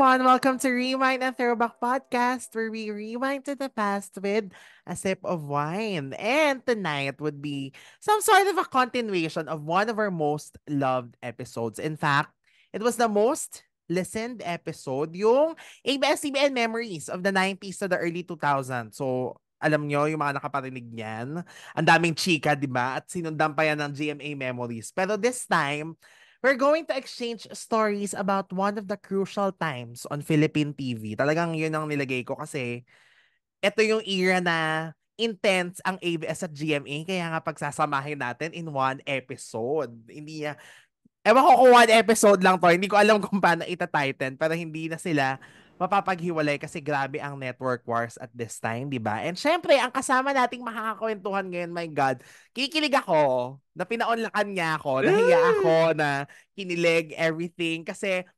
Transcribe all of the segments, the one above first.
everyone. Welcome to Rewind and Throwback Podcast, where we rewind to the past with a sip of wine. And tonight would be some sort of a continuation of one of our most loved episodes. In fact, it was the most listened episode, yung ABS-CBN Memories of the 90s to the early 2000s. So, alam nyo, yung mga nakaparinig niyan, ang daming chika, di ba? At sinundan pa yan ng GMA Memories. Pero this time, We're going to exchange stories about one of the crucial times on Philippine TV. Talagang yun ang nilagay ko kasi ito yung era na intense ang ABS at GMA. Kaya nga pagsasamahin natin in one episode. Hindi niya... Ewan ko kung one episode lang to. Hindi ko alam kung paano ita-tighten. Pero hindi na sila mapapaghiwalay kasi grabe ang network wars at this time, di ba? And syempre, ang kasama nating makakakwentuhan ngayon, my God, kikilig ako na pinaonlakan niya ako, nahiya hmm. ako na kinilig everything kasi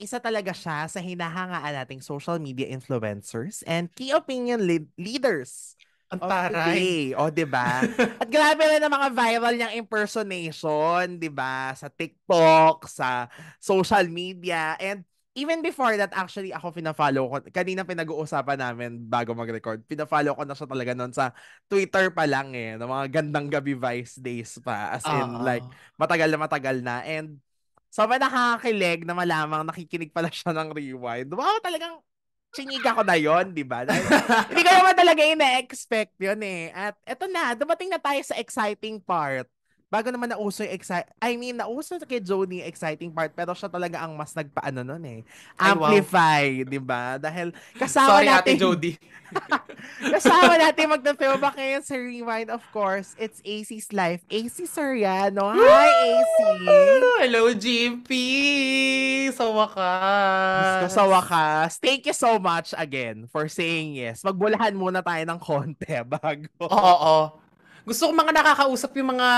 isa talaga siya sa hinahangaan nating social media influencers and key opinion lead- leaders. Ang taray. O, oh, di ba? At grabe rin ng mga viral niyang impersonation, di ba? Sa TikTok, sa social media. And even before that, actually, ako pinafollow ko. Kanina pinag-uusapan namin bago mag-record. Pinafollow ko na siya talaga noon sa Twitter pa lang eh. Ng mga gandang gabi Vice days pa. As in, uh-huh. like, matagal na matagal na. And so, sobrang nakakakilig na malamang nakikinig pala siya ng rewind. Wow, talagang chiniga ko na yon di ba? Hindi ko naman talaga ina-expect yun eh. At eto na, dumating na tayo sa exciting part bago naman nauso yung exciting, I mean, nauso kay yung exciting part, pero siya talaga ang mas nagpaano nun eh. Amplify, wow. di ba? Dahil kasama Sorry, natin. Sorry, Ate Jody. kasama natin magta-throwback ngayon sa Rewind, of course. It's AC's Life. AC Soriano. Hi, AC! Hello, GP! Sa wakas! Sa wakas. Thank you so much again for saying yes. Magbulahan muna tayo ng konti bago. Oo. Oh, oh. Gusto ko mga nakakausap yung mga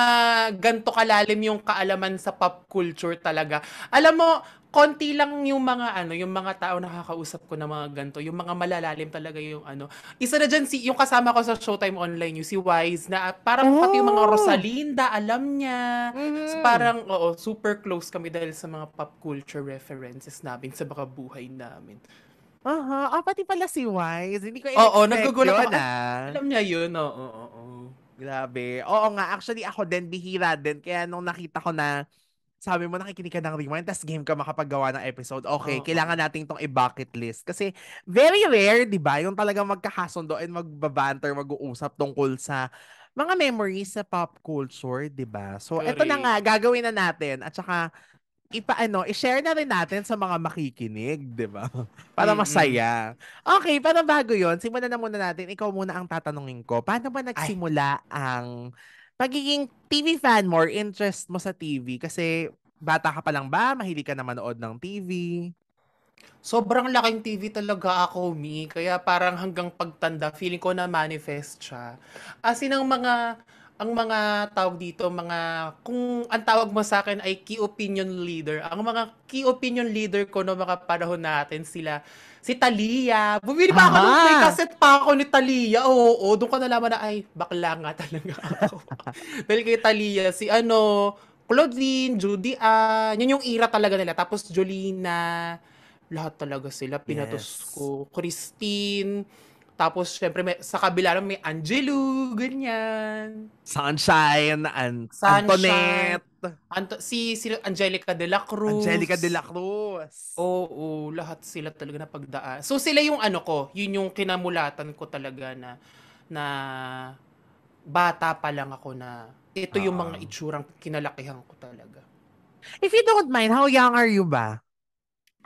ganto kalalim yung kaalaman sa pop culture talaga. Alam mo, konti lang yung mga ano, yung mga tao nakakausap ko na mga ganto, yung mga malalalim talaga yung ano. Isa na diyan si yung kasama ko sa Showtime online, yung si Wise na ah, parang oh. pati yung mga oh! Rosalinda alam niya. Mm-hmm. So, parang oo, super close kami dahil sa mga pop culture references namin sa baka buhay namin. Aha, uh-huh. ah, pati pala si Wise. Hindi ko in-expect Oo, nagugulat ako. Ah. Alam niya yun, oo, oo, oo. Grabe. Oo nga, actually ako din, bihira din. Kaya nung nakita ko na sabi mo nakikinig ka ng rewind tas game ka makapaggawa ng episode. Okay, oh, kailangan natin itong i-bucket list. Kasi very rare, di ba? Yung talagang magkakasundo and magbabanter, mag-uusap tungkol sa mga memories sa pop culture, di ba? So, Sorry. eto na nga, gagawin na natin. At saka, ipaano, i-share na rin natin sa mga makikinig, 'di ba? Para masaya. Okay, para bago 'yon, simulan na muna natin. Ikaw muna ang tatanungin ko. Paano ba nagsimula Ay. ang pagiging TV fan more interest mo sa TV kasi bata ka pa lang ba? Mahilig ka na manood ng TV? Sobrang laking TV talaga ako, Mi. Kaya parang hanggang pagtanda, feeling ko na manifest siya. As in, ang mga ang mga tawag dito, mga, kung ang tawag mo sa akin ay key opinion leader, ang mga key opinion leader ko no mga panahon natin, sila, si Talia, bumili pa ako ng ah. cassette pa ako ni Talia, oo, oo doon ko nalaman na, ay, bakla nga talaga ako. Dahil kay Talia, si ano, Claudine, Judy, ah, uh, yun yung ira talaga nila, tapos Jolina, lahat talaga sila, pinatos yes. ko, Christine, tapos, syempre, may, sa kabila naman may Angelou, ganyan. Sunshine, and Sunshine. Antoinette. Anto, si, si Angelica de la Cruz. Angelica de la Cruz. Oo, oo, lahat sila talaga na pagdaan. So, sila yung ano ko, yun yung kinamulatan ko talaga na, na bata pa lang ako na ito uh, yung ah. mga itsurang kinalakihan ko talaga. If you don't mind, how young are you ba?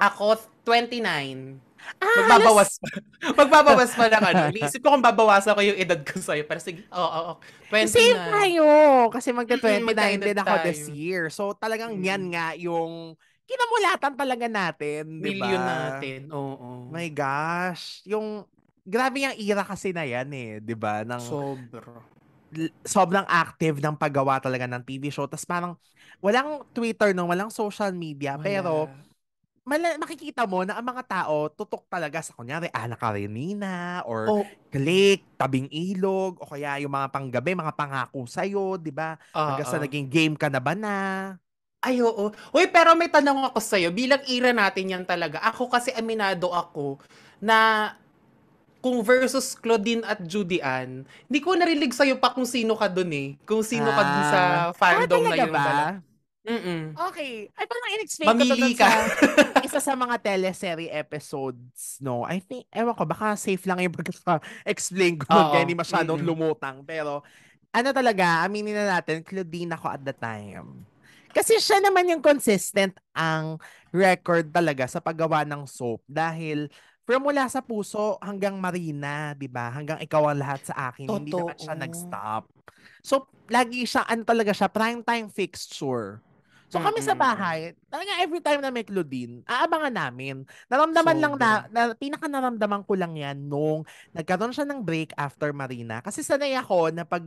Ako, 29. Ah, Magbabawas pa. Magbabawas pa lang ano. Iniisip ko kung babawasan ko yung edad ko sa'yo. Pero sige, oo, oh, oo. Oh, oh. Same tayo. Kasi magka-29 mm, din ako tayo. this year. So talagang hmm. yan nga yung kinamulatan talaga natin. Diba? Million natin, oo. Oh, oh. My gosh. Yung, grabe yung era kasi na yan eh. ba diba? Ng, Sobra sobrang active ng paggawa talaga ng TV show. Tapos parang, walang Twitter, no? walang social media, Wala. Oh, pero mal- makikita mo na ang mga tao tutok talaga sa kunyari Ana Karenina or oh. Click, Tabing Ilog o kaya yung mga panggabi, mga pangako sa'yo, di ba? Uh, Hanggang sa ah, ah. naging game ka na ba na? Ay, oo. Uy, pero may tanong ako sa'yo. Bilang ira natin yan talaga. Ako kasi aminado ako na kung versus Claudine at Judy Ann, hindi ko narilig sa'yo pa kung sino ka dun eh. Kung sino ah. ka dun sa ah. fandom ah, na yun. Ba? Dala. Mm-mm. Okay. Ay, parang in-explain Mamili ko to ka. sa isa sa mga teleserye episodes, no? I think, ewan ko, baka safe lang yung pagka-explain ko kaya hindi masyadong mm-hmm. lumutang. Pero, ano talaga, aminin na natin, Claudine ako at the time. Kasi siya naman yung consistent ang record talaga sa paggawa ng soap dahil from mula sa puso hanggang Marina, 'di ba? Hanggang ikaw ang lahat sa akin, Totoo. hindi naman siya nag-stop. So, lagi siya ano talaga siya prime time fixture. So kami mm-hmm. sa bahay, talaga every time na may Claudine, aabangan namin. Naramdaman so, lang na, na pinaka naramdaman ko lang yan nung nagkaroon siya ng break after Marina. Kasi sanay ako na pag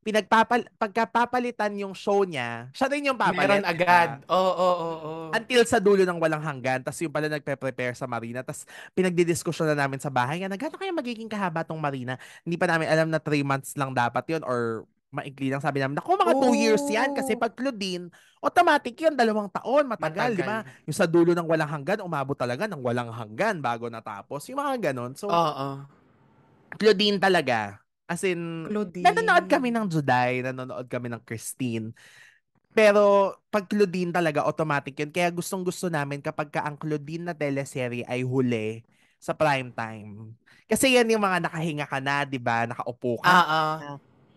pinagpapal, pagkapapalitan yung show niya, siya rin yung papalit. Meron agad. Oo, oh, oo, oh, oo. Oh, oh. Until sa dulo ng walang hanggan. Tapos yung pala nagpe-prepare sa Marina. Tapos pinagdidiskusyon na namin sa bahay. Nga, gano'n kaya magiging kahaba tong Marina? Hindi pa namin alam na 3 months lang dapat yun or maikli lang sabi namin, naku, mga 2 oh. years yan kasi pag Claudine, automatic yun, dalawang taon, matagal, matagal. di ba? Yung sa dulo ng walang hanggan, umabot talaga ng walang hanggan bago natapos. Yung mga ganun. So, Oo. Oh, Claudine talaga. As in, Claudine. nanonood kami ng Juday, nanonood kami ng Christine. Pero pag Claudine talaga, automatic yun. Kaya gustong gusto namin kapag ka ang Claudine na teleserye ay huli sa prime time. Kasi yan yung mga nakahinga ka na, di ba? Nakaupo ka. Oo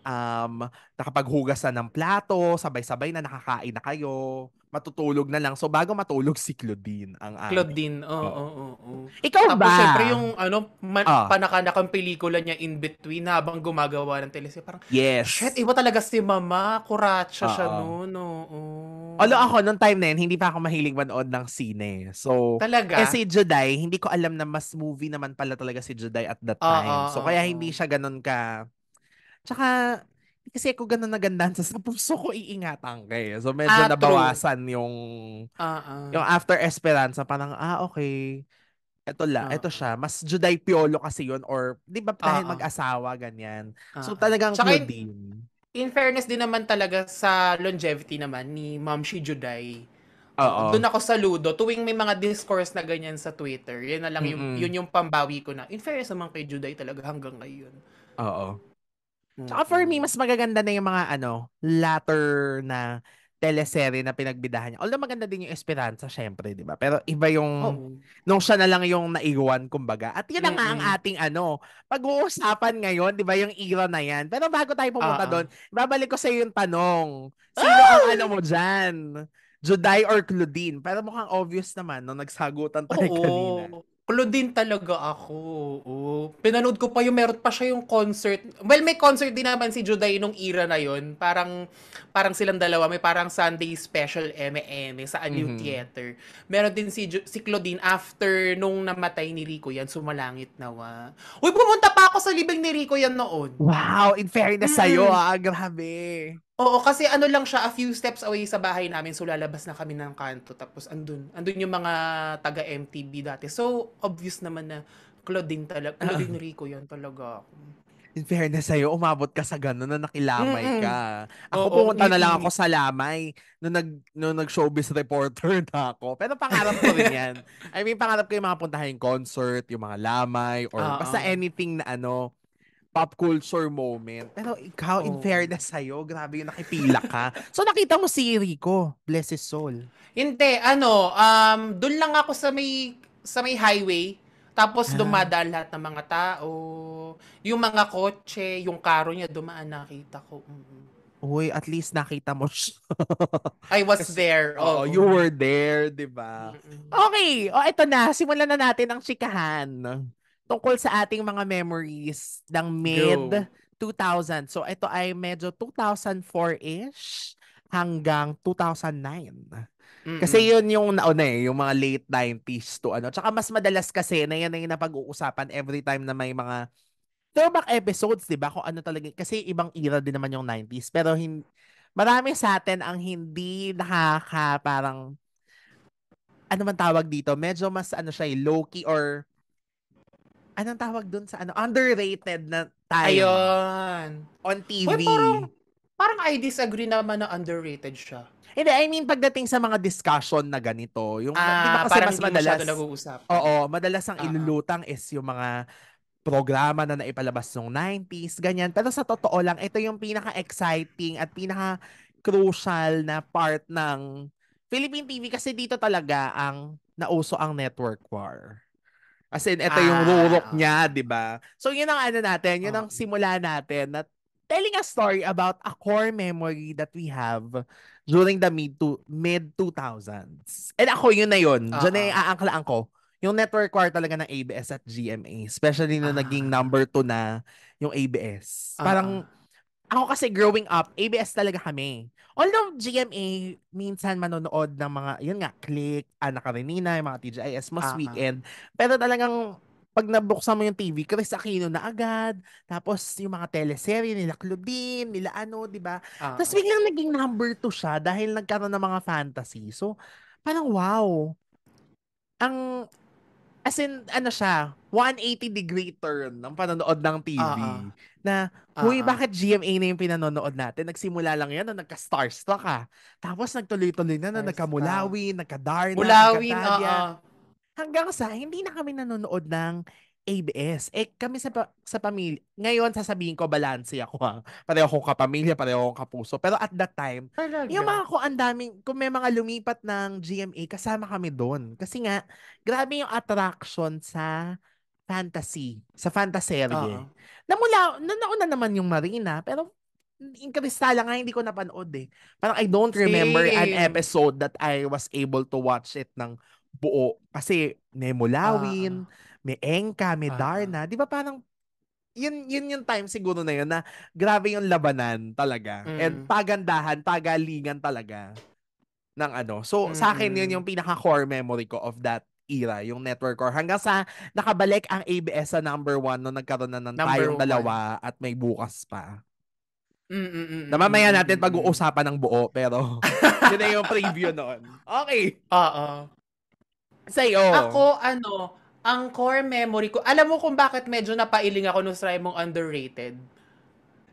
um, nakapaghugasan ng plato, sabay-sabay na nakakain na kayo, matutulog na lang. So bago matulog si Claudine ang ano. Claudine, oo, oo, oo. oo. Ikaw Tapos, ba? syempre yung ano, man, oh. Ah. panakanakang pelikula niya in between habang gumagawa ng teleserye. Parang, yes. shit, iba talaga si mama. Kuratsa oh, siya noon, oo. Oh. Although ako, noong time na yun, hindi pa ako mahilig manood ng sine. So, talaga? kasi Jedi, hindi ko alam na mas movie naman pala talaga si Jedi at that ah, time. Oh, oh, so, ah, kaya hindi siya ganun ka Tsaka, kasi ako ganda na gandaan sa puso ko iingatan kay. Eh. So medyo ah, nabawasan true. yung uh-uh. yung after Esperanza parang ah okay. Ito la, uh-uh. Ah. ito siya. Mas Juday Piolo kasi yun or 'di ba dahil uh-uh. mag-asawa ganyan. Uh-uh. So talagang Tsaka Claudine. In, in fairness din naman talaga sa longevity naman ni Ma'am Shi Juday. Oo. Doon ako saludo. Tuwing may mga discourse na ganyan sa Twitter, yun na lang yung, mm-hmm. yun yung pambawi ko na. In fairness naman kay Juday talaga hanggang ngayon. Oo. Tsaka ah, for me, mas magaganda na yung mga ano, latter na teleserye na pinagbidahan niya. Although maganda din yung Esperanza, syempre, di ba? Pero iba yung, oh. nung siya na lang yung naiwan, kumbaga. At yun mm-hmm. nga ang ating ano, pag-uusapan ngayon, di ba, yung era na yan. Pero bago tayo pumunta uh-huh. doon, babalik ko sa yung tanong. Ah! Sino ang ano mo dyan? Juday or Claudine? Pero mukhang obvious naman, no? Nagsagutan tayo Oo. kanina. Kulo din talaga ako. Oo. Pinanood ko pa yung meron pa siya yung concert. Well, may concert din naman si Juday nung era na yon. Parang parang silang dalawa may parang Sunday special M&M sa A New mm-hmm. Theater. Meron din si si Claudine after nung namatay ni Rico yan sumalangit nawa. Uy, pumunta pa ako sa libing ni Rico yan noon. Wow, in fairness mm. Mm-hmm. ah, grabe. Oo, kasi ano lang siya, a few steps away sa bahay namin. So, lalabas na kami ng kanto. Tapos, andun. Andun yung mga taga-MTB dati. So, obvious naman na Claudine talaga. Ah. Claudine Rico yun talaga. In fairness sa'yo, umabot ka sa gano'n na nakilamay ka. Ako Oo, pumunta na lang ako sa lamay nung, nag, nung nag-showbiz reporter na ako. Pero pangarap ko rin yan. I mean, pangarap ko yung mga puntahan yung concert, yung mga lamay, or Oo. basta anything na ano, pop culture moment. Pero ikaw, oh. in fairness sa'yo, grabe yung nakipila ka. so nakita mo si Rico, bless his soul. Hindi, ano, um, doon lang ako sa may, sa may highway. Tapos ah. dumadaan lahat ng mga tao. Yung mga kotse, yung karo niya, dumaan nakita ko. Uy, at least nakita mo I was there. Oh, oh, you were there, di ba? Okay. oh, ito na. Simulan na natin ang chikahan tungkol sa ating mga memories ng mid 2000. So ito ay medyo 2004-ish hanggang 2009. Mm-mm. Kasi yun yung nauna eh, yung mga late 90s to ano. Tsaka mas madalas kasi na yan ang napag-uusapan every time na may mga throwback episodes, 'di ba? Kung ano talaga kasi ibang era din naman yung 90s, pero hin- marami sa atin ang hindi nakaka parang ano man tawag dito, medyo mas ano siya, eh, low key or anong tawag doon sa ano? Underrated na tayo. Ayun. On TV. Well, parang, parang I disagree naman na underrated siya. Hindi, I mean, pagdating sa mga discussion na ganito, yung, ah, di ba kasi mas madalas, nag-uusap. Oo, madalas ang uh-huh. ilulutang is yung mga programa na naipalabas noong 90s, ganyan. Pero sa totoo lang, ito yung pinaka-exciting at pinaka-crucial na part ng Philippine TV kasi dito talaga ang nauso ang network war. As in, ito ah. yung rurok niya, di ba? So, yun ang ano natin, yun ang simula natin na telling a story about a core memory that we have during the mid to mid 2000s. And ako yun na yun. Uh-huh. Diyan na aangklaan ko. Yung network core talaga ng ABS at GMA, especially na uh-huh. naging number 2 na yung ABS. Parang uh-huh ako kasi growing up, ABS talaga kami. Although GMA, minsan manonood ng mga, yun nga, Click, Ana Karenina, yung mga TGIS, mas uh-huh. weekend. Pero talagang, pag nabuksan mo yung TV, Chris Aquino na agad. Tapos yung mga teleserye nila Claudine, nila ano, 'di ba? Uh-huh. Ah, Tapos biglang naging number two siya dahil nagkaroon ng mga fantasy. So, parang wow. Ang as in ano siya, 180 degree turn ng panonood ng TV. Uh-huh na, huy, uh-huh. bakit GMA na yung pinanonood natin? Nagsimula lang yan na nagka-starstruck ka. Ah. Tapos nagtuloy-tuloy na na nagka-mulawin, nagka-darna, Mulawin, nagka uh-huh. Hanggang sa, hindi na kami nanonood ng ABS. Eh, kami sa, sa pamilya, ngayon sasabihin ko, balanse ako ha. Pareho akong kapamilya, pareho akong kapuso. Pero at that time, Talaga? yung mga kung ang daming, kung may mga lumipat ng GMA, kasama kami doon. Kasi nga, grabe yung attraction sa fantasy, sa fantasy uh-huh. Namula, na nauna naman yung Marina, pero in Kristala nga hindi ko napanood eh. Parang I don't remember Same. an episode that I was able to watch it ng buo. Kasi may Mulawin, uh-huh. may Enka, may uh-huh. Darna. Di ba parang yun yun yung time siguro na yun na grabe yung labanan talaga mm. and pagandahan pagalingan talaga ng ano so mm. sa akin yun mm. yung pinaka core memory ko of that era, yung network core. Hanggang sa nakabalik ang ABS sa number one nung no, nagkaroon na ng number tayong one. dalawa at may bukas pa. Mm-mm-mm. Namamaya natin pag-uusapan ng buo, pero yun na yung preview noon. Okay. Oo. Sa'yo. Ako, ano, ang core memory ko, alam mo kung bakit medyo napailing ako nung try mong underrated?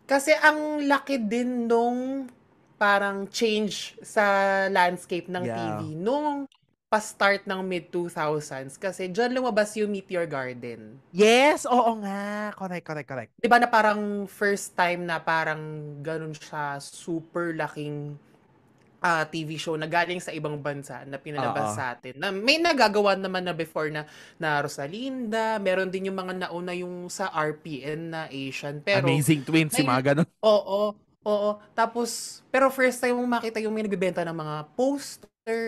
Kasi ang laki din nung parang change sa landscape ng yeah. TV. Nung pa-start ng mid-2000s kasi dyan lumabas yung Meet Your Garden. Yes, oo nga. Correct, correct, correct. Di ba na parang first time na parang ganun siya super laking uh, ah, TV show na galing sa ibang bansa na pinalabas Uh-oh. sa atin. Na may nagagawa naman na before na na Rosalinda, meron din yung mga nauna yung sa RPN na Asian pero Amazing Twins si mga ganun. Oo, oo. Tapos pero first time mong makita yung may nagbebenta ng mga poster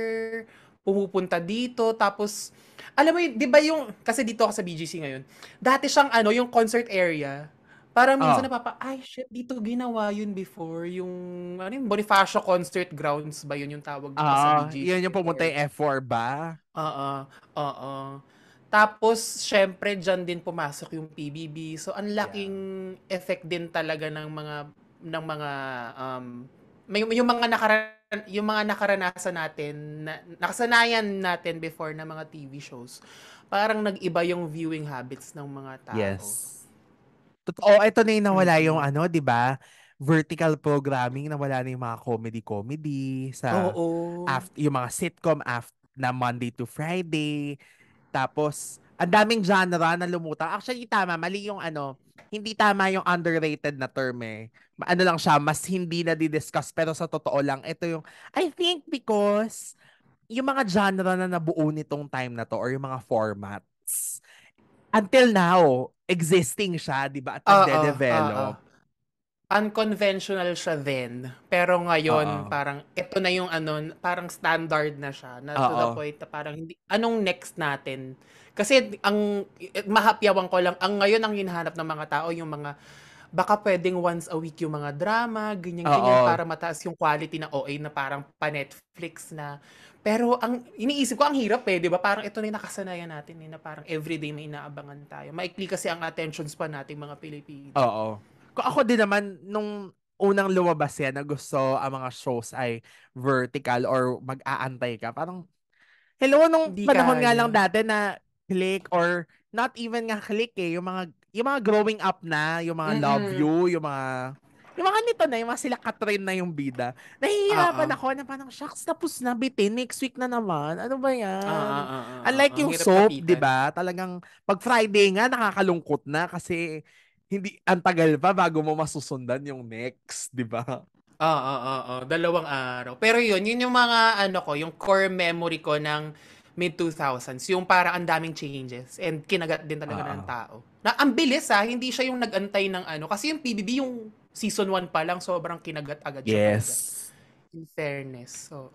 pumupunta dito, tapos, alam mo yun, di ba yung, kasi dito ako sa BGC ngayon, dati siyang ano, yung concert area, parang minsan oh. napapa, ay shit, dito ginawa yun before, yung, ano yung Bonifacio Concert Grounds ba yun yung tawag dito uh, sa ah, BGC? Yun yung pumunta yung F4 ba? Oo, oo. Tapos, syempre, dyan din pumasok yung PBB. So, ang laking yeah. effect din talaga ng mga, ng mga, um, may, yung mga nakaraan yung mga nakaranasan natin, na, nakasanayan natin before ng mga TV shows, parang nag-iba yung viewing habits ng mga tao. Yes. Totoo, ito na yung nawala mm-hmm. yung ano, 'di ba? Vertical programming nawala na yung mga comedy-comedy sa Oo. After, yung mga sitcom after na Monday to Friday. Tapos ang daming genre na lumutang. Actually, tama, mali yung ano, hindi tama yung underrated na term eh. Ano lang siya, mas hindi na di-discuss. Pero sa totoo lang, ito yung, I think because yung mga genre na nabuo nitong time na to or yung mga formats, until now, existing siya, di ba? At uh, develop unconventional siya then. Pero ngayon, Uh-oh. parang ito na yung ano, parang standard na siya. Na Uh-oh. to the point na parang hindi, anong next natin? Kasi ang mahapyawan ko lang, ang ngayon ang hinahanap ng mga tao yung mga baka pwedeng once a week yung mga drama, ganyan-ganyan, para mataas yung quality na OA na parang pa-Netflix na. Pero ang iniisip ko, ang hirap eh, di ba? Parang ito na yung nakasanayan natin eh, na parang everyday may inaabangan tayo. Maikli kasi ang attention span nating mga Pilipino. Oo. Kung ako din naman, nung unang lumabas yan na gusto ang mga shows ay vertical or mag-aantay ka, parang Hello, nung Di panahon kaya. nga lang dati na click or not even nga click eh, yung mga yung mga growing up na, yung mga mm-hmm. love you, yung mga yung mga nito na, yung mga sila Katrin na yung bida. Nahihirapan uh-uh. ako na parang, shucks, tapos na, bitin, next week na naman. Ano ba yan? Uh-uh, Unlike uh-uh, yung soap, di ba? Talagang, pag Friday nga, nakakalungkot na kasi hindi, ang tagal pa bago mo masusundan yung next, di ba? Oo, oo, oo. Dalawang araw. Pero yun, yun yung mga, ano ko, yung core memory ko ng mid-2000s, yung para ang daming changes and kinagat din talaga uh-huh. ng ah. tao. Na ang bilis ha, ah, hindi siya yung nagantay ng ano. Kasi yung PBB, yung season 1 pa lang, sobrang kinagat agad siya. Yes. Agad. In fairness. So.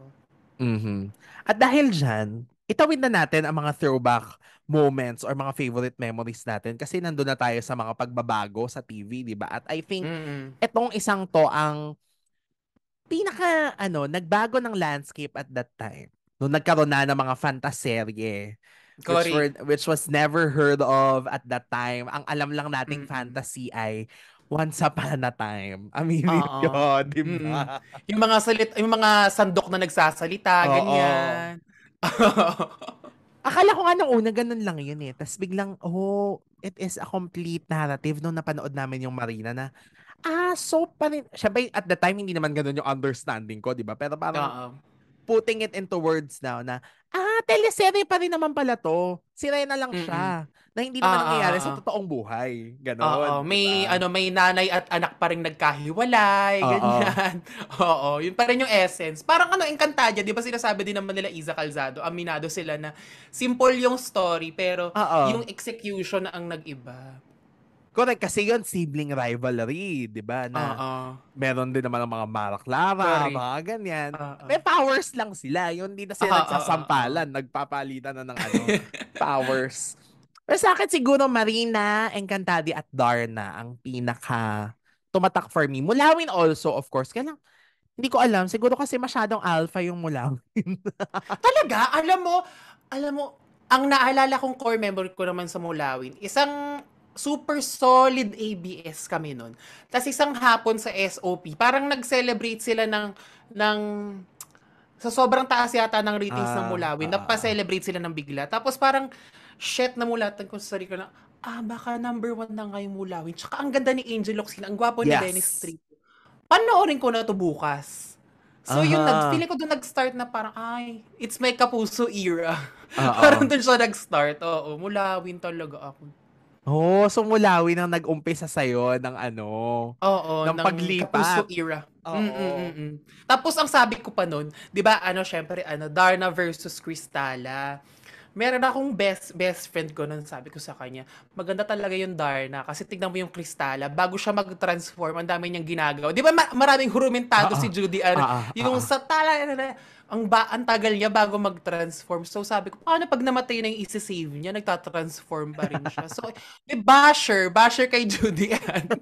Mm-hmm. At dahil dyan, itawid na natin ang mga throwback moments or mga favorite memories natin kasi nandoon na tayo sa mga pagbabago sa TV, di ba? At I think mm-hmm. etong isang to ang pinaka ano, nagbago ng landscape at that time nung nagkaroon na ng mga fantaserye. Corey. Which, were, which was never heard of at that time. Ang alam lang nating mm. mm. fantasy ay once upon a time. Aminin uh-uh. ko, di ba? Mm, mm. Yung mga salit, yung mga sandok na nagsasalita, Oo. ganyan. Akala ko nga nung una ganun lang yun eh. Tapos biglang, oh, it is a complete narrative nung napanood namin yung Marina na, ah, so pa rin. Siyempre, at the time, hindi naman ganun yung understanding ko, di ba? Pero parang, Uh-oh putting it into words now na, ah, teleserye pa rin naman pala to. Sirena na lang siya. Mm-hmm. Na hindi naman uh, nangyayari sa ah, totoong buhay. Ganon. Uh, uh, may, uh, ano, may nanay at anak pa rin nagkahiwalay. Uh, ganyan. Oo. Yun pa rin yung essence. Parang ano, Encantadia, di ba sinasabi din naman nila Isa Calzado, aminado sila na simple yung story, pero Uh-oh. yung execution ang nag-iba. Correct, kasi yun, sibling rivalry, di ba? Na uh-uh. meron din naman ang mga maraklara, mga ganyan. Uh-uh. May powers lang sila. Yun, hindi na sila uh-uh. nagsasampalan. Nagpapalitan na ng ano, powers. Pero sa akin siguro Marina, Encantadi at Darna ang pinaka tumatak for me. Mulawin also, of course. Kaya lang, hindi ko alam. Siguro kasi masyadong alpha yung Mulawin. Talaga? Alam mo, alam mo, ang naalala kong core memory ko naman sa Mulawin, isang super solid ABS kami nun. Tapos isang hapon sa SOP, parang nag-celebrate sila ng, ng sa sobrang taas yata ng ratings uh, ng ah, Mulawin, uh, ah, ah. nappa-celebrate sila ng bigla. Tapos parang, shit, namulatan ko sa sarili ko na, ah, baka number one na ngayon Mulawin. Tsaka ang ganda ni Angel Locsin, ang gwapo ni Dennis Street. Panoorin ko na to bukas. So uh-huh. yun, nag, feeling ko doon nag-start na parang, ay, it's my Kapuso era. Uh-huh. parang doon siya nag-start. Oo, Mulawin talaga ako. Oh, so Mulawi nang nag-umpisa sa iyo ng ano, oo, ng, ng paglipat. Kapuso era. Mm, mm, oo. Mm, mm Tapos ang sabi ko pa noon, 'di ba, ano, syempre ano, Darna versus Cristala meron akong best best friend ko noon sabi ko sa kanya, maganda talaga yung Darna kasi tignan mo yung Kristala bago siya mag-transform, ang dami niyang ginagawa. 'Di ba ma- maraming hurumentado uh-uh. si ah. Judy ano, uh-uh. yung sa tala ano ang ba ang tagal niya bago mag-transform. So sabi ko, paano pag namatay na yung isi-save niya, nagta-transform pa rin siya. So, di basher, basher kay Judy Ann.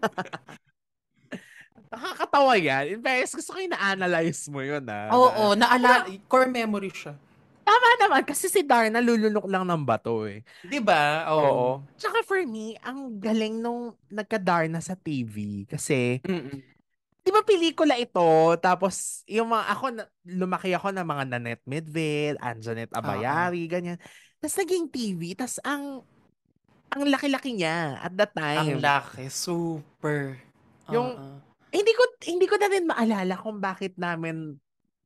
Nakakatawa yan. In fairness, gusto ko yung na-analyze mo yun, ha? Oo, oo. Naala- core memory siya. Tama naman, kasi si Darna lulunok lang ng bato eh. Di ba? Diba? Oo. Um, tsaka for me, ang galing nung nagka-Darna sa TV kasi, di ba pelikula ito, tapos yung mga, ako, lumaki ako ng mga Nanette Medved, Anjanet Abayari, uh-huh. ganyan. Tapos naging TV, tapos ang, ang laki-laki niya at that time. Ang laki, super. Uh-huh. Yung, hindi ko hindi ko na rin maalala kung bakit namin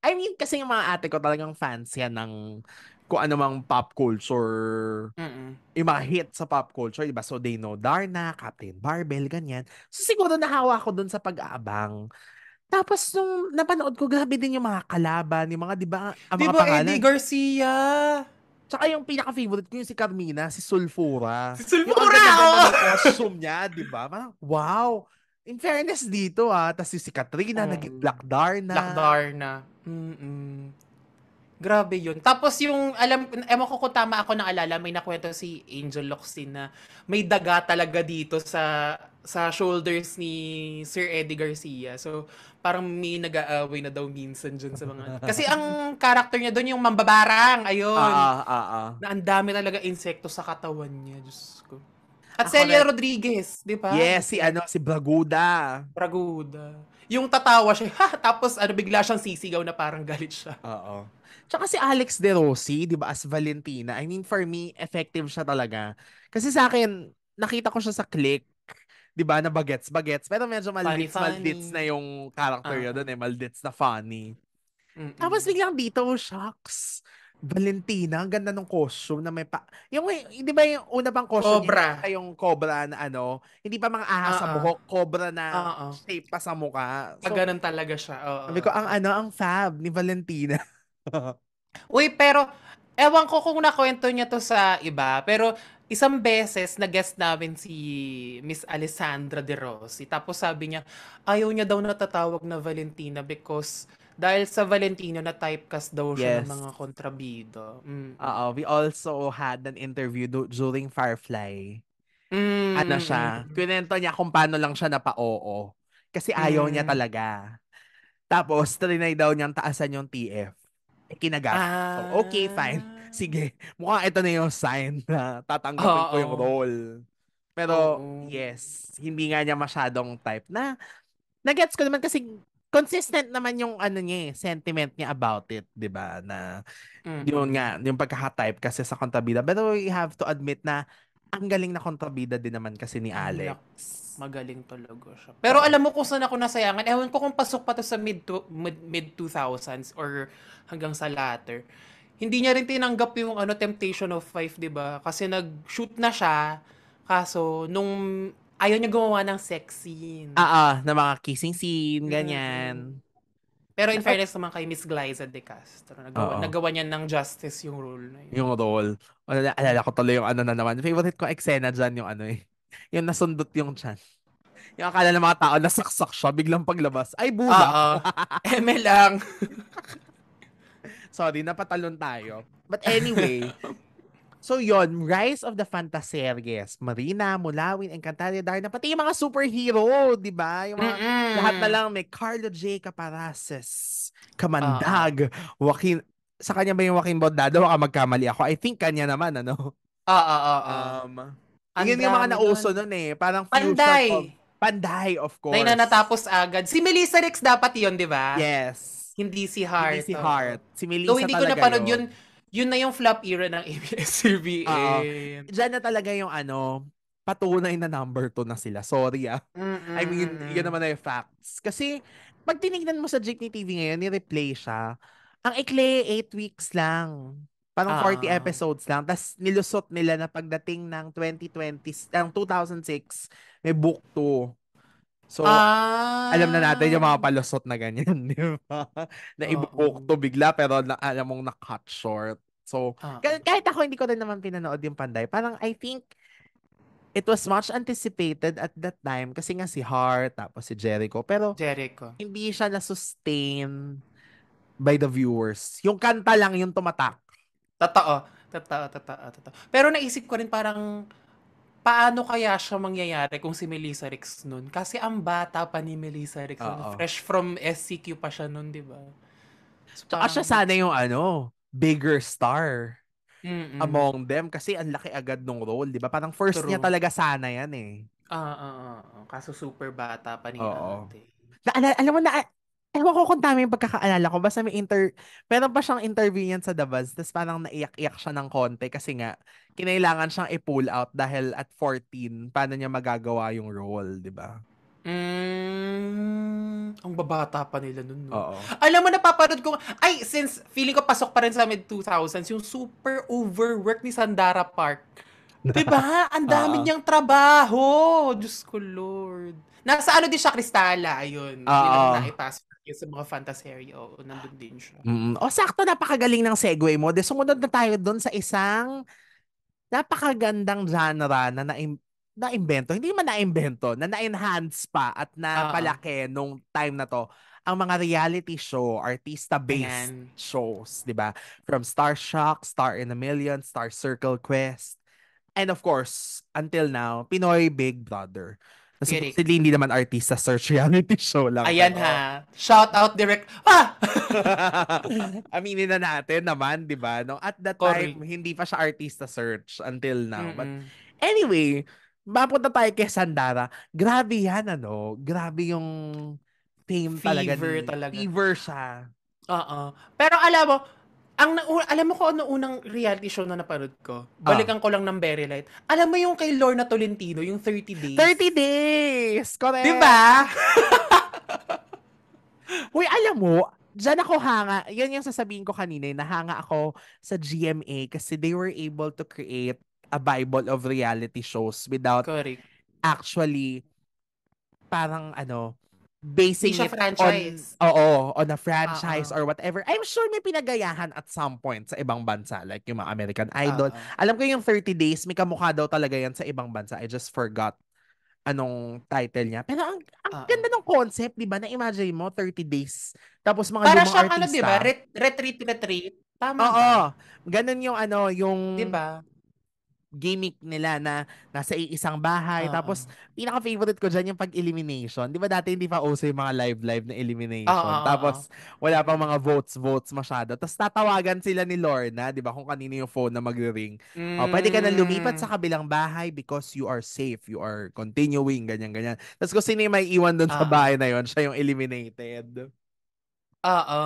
I mean, kasi yung mga ate ko talagang fans yan ng kung ano mang pop culture, Mm-mm. yung mga hit sa pop culture, diba? So, they know Darna, Captain Barbell, ganyan. So, siguro nahawa ko dun sa pag-aabang. Tapos, nung napanood ko, grabe din yung mga kalaban, yung mga, di ba, ang Di mga ba pangalan. Eddie Garcia? Tsaka yung pinaka-favorite ko yung si Carmina, si Sulfura. Si Sulfura, oo! Yung costume niya, di ba? wow! In fairness dito ah, tapos si Katrina, Mm. naging Black Darna. Black Darna. Mm-mm. Grabe yun. Tapos yung, alam, ewan ko kung tama ako ng alala, may nakwento si Angel Locsin na may daga talaga dito sa sa shoulders ni Sir Eddie Garcia. So, parang may nag-aaway na daw minsan dyan sa mga... Kasi ang character niya doon yung mambabarang. Ayun. Ah, ah, ah, ah. Na ang dami talaga insekto sa katawan niya. Diyos ko. At Celia Rodriguez, di ba? Yes, si ano, si Braguda. Braguda yung tatawa siya, ha, tapos ano, bigla siyang sisigaw na parang galit siya. Oo. Tsaka si Alex De Rossi, di ba, as Valentina, I mean, for me, effective siya talaga. Kasi sa akin, nakita ko siya sa click, di ba, na bagets, bagets. Pero medyo maldits, funny, maldits na yung character uh-huh. Ah. yun, eh, maldits na funny. Mm-mm. Tapos biglang dito, shocks. Valentina, ang ganda ng costume na may pa... Yung, hindi ba yung una pang costume? Cobra. Yun, yung cobra na ano, hindi pa mga ahas sa buhok, cobra na uh-uh. shape pa sa mukha. Ah, so, Pag talaga siya. Uh-uh. Sabi ko, ang ano, ang fab ni Valentina. Uy, pero, ewan ko kung nakwento niya to sa iba, pero isang beses na guest namin si Miss Alessandra De Rossi. Tapos sabi niya, ayaw niya daw natatawag na Valentina because dahil sa Valentino na typecast daw siya yes. ng mga kontrabido. Mm. Oo, we also had an interview do- during Firefly. Mm. Ano siya? Mm. Kwento niya kung paano lang siya napa-oo. Kasi ayaw mm. niya talaga. Tapos, trinay daw niyang taasan yung TF. Eh, kinagat. Ah. So, okay, fine. Ah. Sige, mukhang ito na yung sign na tatanggapin oh, ko yung role. Pero, oh. yes, hindi nga niya masyadong type na Nagets ko naman kasi consistent naman yung ano niya, eh, sentiment niya about it, 'di ba? Na mm-hmm. yun nga, yung pagkaka-type kasi sa kontabida. Pero we have to admit na ang galing na kontabida din naman kasi ni Alex. Magaling talaga siya. Pero alam mo kung saan ako nasayangan? Ewan ko kung pasok pa to sa mid to, mid, mid 2000s or hanggang sa latter. Hindi niya rin tinanggap yung ano Temptation of Five, 'di ba? Kasi nag-shoot na siya. Kaso nung ayaw niya gumawa ng sex scene. Ah, ah na mga kissing scene, mm-hmm. ganyan. Mm-hmm. Pero in fairness naman kay Miss Glyza De Castro, nagawa, Uh-oh. nagawa niya ng justice yung role na yun. Yung role. Alala, alala ko tuloy yung ano na naman. Favorite ko eksena dyan yung ano eh. Yung nasundot yung chan. Yung akala ng mga tao, nasaksak siya, biglang paglabas. Ay, bulak! Eme lang! Sorry, napatalon tayo. But anyway, So yon Rise of the Fantaserges, Marina, Mulawin, Encantadia, Darna, pati yung mga superhero, di ba? Yung mga, Mm-mm. lahat na lang may Carlo J. Caparaces, Kamandag, uh-huh. Joaquin, sa kanya ba yung Joaquin Bondado? Baka magkamali ako. I think kanya naman, ano? Oo, oo, oo. Um, yun yung mga nauso nun eh. Parang fusion Panday. of... Panday, of course. Na natapos agad. Si Melissa Rex dapat yon di ba? Yes. Hindi si Hart. Hindi si Hart. Si Melissa Though, hindi ko napanood yun. yun yun na yung flop era ng ABS-CBN. uh Diyan na talaga yung ano, patunay na number to na sila. Sorry ah. Mm-mm. I mean, yun naman na yung facts. Kasi, pag tinignan mo sa Jeepney TV ngayon, ni-replay siya, ang ikli 8 weeks lang. Parang uh ah. 40 episodes lang. Tapos nilusot nila na pagdating ng 2020, ng 2006, may book 2. So, ah. alam na natin yung ah. mga palusot na ganyan, di ba? Na ibubok to bigla pero na, alam mong na-cut short. So, ah. kahit ako hindi ko rin naman pinanood yung Panday, parang I think it was much anticipated at that time kasi nga si Hart tapos si Jericho pero Jericho. hindi siya na sustain by the viewers. Yung kanta lang yung tumatak. Totoo. Totoo, totoo, totoo. Pero naisip ko rin parang paano kaya siya mangyayari kung si Melissa Ricks nun? Kasi ang bata pa ni Melissa Ricks nun. Fresh from SCQ pa siya nun, di ba? So, Tsaka parang... siya sana yung ano, bigger star Mm-mm. among them. Kasi ang laki agad ng role, di ba? Parang first True. niya talaga sana yan eh. Ah, ah, ah, ah. Kaso super bata pa ni Oo. Ate. Na, na, alam mo na, Ewan ko kung tama yung pagkakaalala ko. Basta may inter... Meron pa siyang interview yan sa The Buzz. Tapos parang naiyak-iyak siya ng konti kasi nga, kinailangan siyang i-pull out dahil at 14, paano niya magagawa yung role, di ba? Mm, ang babata pa nila nun. No? Oo. Alam mo, napaparod ko, ay, since feeling ko pasok pa rin sa mid-2000s, yung super overwork ni Sandara Park. diba? Ang dami niyang trabaho. Diyos ko, Lord. Nasa ano din siya, Kristala. Ayun. uh Hindi lang na yung sa mga fantasy, oo, nandun din siya. Mm, o oh, sakto, napakagaling ng segue mo. De, sumunod na tayo doon sa isang napakagandang genre na na- na-invento, hindi man na-invento, na na-enhance pa at napalaki uh-huh. nung time na to ang mga reality show, artista-based Ayan. shows, 'di ba? From Star Shock, Star in a Million, Star Circle Quest, and of course, until now, Pinoy Big Brother. Tapos supposedly hindi naman artista, search reality show lang. Ayan pero. ha. Shout out direct. Ah! Aminin na natin naman, di ba? No? At that Correct. time, hindi pa siya artista search until now. Mm-mm. But anyway, mapunta tayo kay Sandara. Grabe yan, ano? Grabe yung fame Fever talaga. Fever talaga. Fever siya. Oo. Pero alam mo, ang na, alam mo ko ano unang reality show na napanood ko? Balikan ah. ko lang ng Berry Light. Alam mo yung kay Lorna Tolentino, yung 30 Days? 30 Days! Correct! Diba? Uy, alam mo, dyan ako hanga. Yan yung sasabihin ko kanina, eh, nahanga ako sa GMA kasi they were able to create a Bible of reality shows without Correct. actually parang ano, basing it franchise. on oo, on a franchise uh-huh. or whatever. I'm sure may pinagayahan at some point sa ibang bansa like yung mga American Idol. Uh-huh. Alam ko yung 30 days may kamukha daw talaga yan sa ibang bansa. I just forgot anong title niya. Pero ang, ang ganda ng concept, 'di ba? Na imagine mo 30 days tapos mga Para siyang artista. ano, 'di ba? retreat retreat. Tama. Oo. Ganun yung ano, yung 'di ba? gimmick nila na nasa iisang bahay. Uh-huh. Tapos, pinaka-favorite ko dyan yung pag-elimination. Di ba dati hindi pa uso yung mga live-live na elimination? Uh-huh. Tapos, wala pang mga votes-votes masyado. Tapos, tatawagan sila ni Lorna, di ba, kung kanino yung phone na magre-ring. Mm-hmm. Oh, pwede ka na lumipat sa hmm. kabilang bahay because you are safe. You are continuing, ganyan-ganyan. Tapos, kung sino yung may iwan doon uh-huh. sa ah. bahay na yon siya yung eliminated. Oo.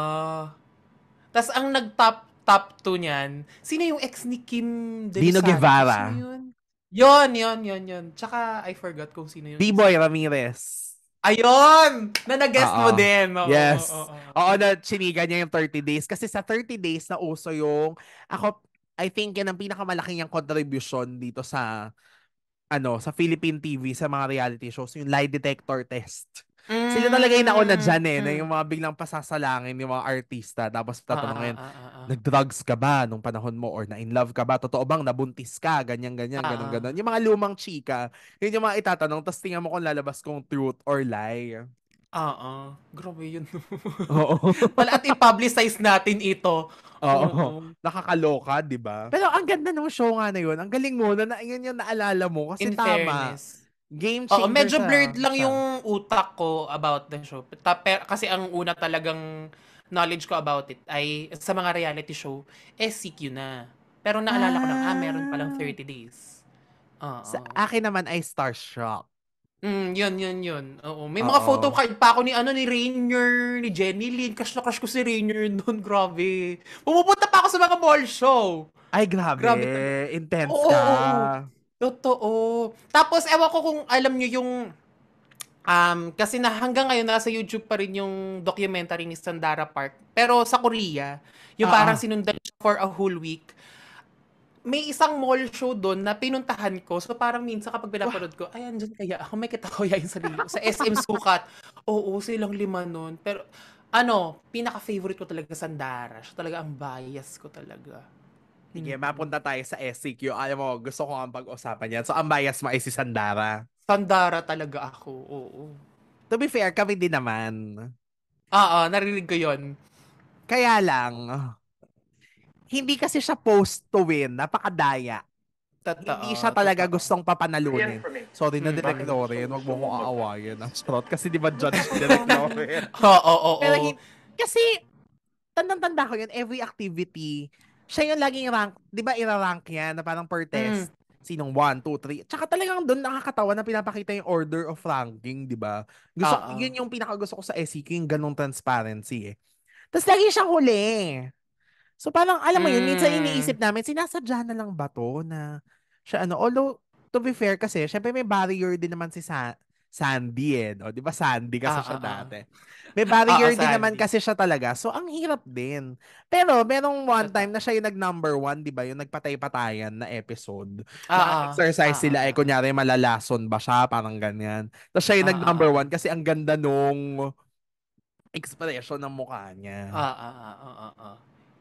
Tapos, ang nag-top top 2 niyan, sino yung ex ni Kim De Dino Guevara. Yun? yun, yun, yun, Tsaka, I forgot kung sino yung... B-Boy Ramirez. Ayun! Na nag-guest mo din. Oo, yes. Oo, oo, oo. oo na chinigan niya yung 30 days. Kasi sa 30 days na uso yung... Ako, I think yan ang pinakamalaki yung contribution dito sa ano sa Philippine TV sa mga reality shows yung lie detector test. Mm. Sila talaga yung nauna dyan eh, mm. na yung mga biglang pasasalangin ng mga artista. Tapos tatanungin, ah, ah, ah, ah. nag-drugs ka ba nung panahon mo? Or na-in-love ka ba? Totoo bang nabuntis ka? Ganyan, ganyan, ah. ganun, ganun. Yung mga lumang chika, yun yung mga itatanong. Tapos tingnan mo kung lalabas kong truth or lie. Ah, ah. Grabe yun. Oo. Pala at i-publicize natin ito. Oo. Uh-oh. Nakakaloka, di ba? Pero ang ganda ng show nga na yun. Ang galing mo na, na yun yung naalala mo. Kasi In tama. Fairness game changer. Oh, medyo siya. blurred lang yung utak ko about the show. kasi ang una talagang knowledge ko about it ay sa mga reality show, eh CQ na. Pero naalala ah. ko lang, ah, meron palang 30 ah. days. Uh-oh. Sa akin naman ay Starstruck. Mm, yun, yun, yun. Oo. May mga photo card pa ako ni ano ni Rainier, ni Jenny Lynn. Crush na crush ko si Rainier noon. Grabe. Pumupunta pa ako sa mga ball show. Ay, grabe. grabe. Intense oo, ka. Totoo. Tapos, ewan ko kung alam nyo yung... Um, kasi na hanggang ngayon nasa YouTube pa rin yung documentary ni Sandara Park. Pero sa Korea, yung uh-huh. parang sinundan siya for a whole week. May isang mall show doon na pinuntahan ko. So parang minsan kapag pinapanood ko, ayan, andyan kaya ako, may kita ko yan sa sarili Sa SM Sukat. Oo, silang lima noon. Pero ano, pinaka-favorite ko talaga Sandara. Siya talaga ang bias ko talaga. Sige, mm-hmm. mapunta tayo sa SCQ. Alam mo, gusto ko ang pag-usapan yan. So, ang bias mo ay si Sandara. Sandara talaga ako, oo. To be fair, kami din naman. Oo, ah, ah, narinig ko yon. Kaya lang, hindi kasi siya post to win. Napakadaya. Totoo, hindi siya talaga totoo. gustong papanalunin. Sorry na hmm, Direct Loren, wag mo kong aawayin ang ah. sarot. Kasi di ba judge Direct Loren? Oo, oo, oo. Pero, kasi, tandang-tanda ko yun, every activity siya yung laging rank, di ba irarank niya na parang per test. Mm. Sinong 1, 2, 3. Tsaka talagang doon nakakatawa na pinapakita yung order of ranking, di ba? Gusto, Uh-oh. yun yung pinakagusto ko sa SEQ, yung ganong transparency eh. Tapos lagi siyang huli. So parang, alam mo yun, mm. minsan iniisip namin, sinasadya na lang ba to na siya ano, although, to be fair kasi, syempre may barrier din naman si Sa- sandy eh. No? Di ba sandy kasi ah, siya ah, ah. dati. May barrier ah, din naman kasi siya talaga. So, ang hirap din. Pero, merong one time na siya yung nag-number one, di ba? Yung nagpatay-patayan na episode. Ah, ah na exercise ah, sila. Eh, kunyari, malalason ba siya? Parang ganyan. Tapos siya yung ah, nag-number one kasi ang ganda nung expression ng mukha niya. Ah, ah, ah, ah, ah.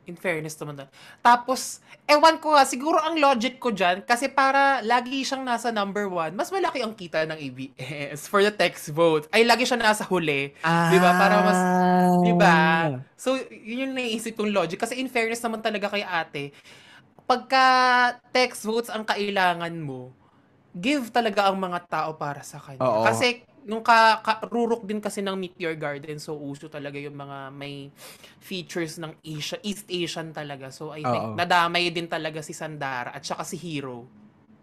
In fairness naman doon. Tapos, ewan ko ha, siguro ang logic ko dyan, kasi para lagi siyang nasa number one, mas malaki ang kita ng ABS for the text vote. Ay, lagi siya nasa huli. Ah. Di ba? Para mas, di ba? Ah. So, yun yung naisip kong logic. Kasi in fairness naman talaga kay ate, pagka text votes ang kailangan mo, give talaga ang mga tao para sa kanya. Oo. Kasi nung ka, ka, rurok din kasi ng Meteor Garden, so uso talaga yung mga may features ng Asia, East Asian talaga. So I think Oo. nadamay din talaga si Sandara at saka si Hero.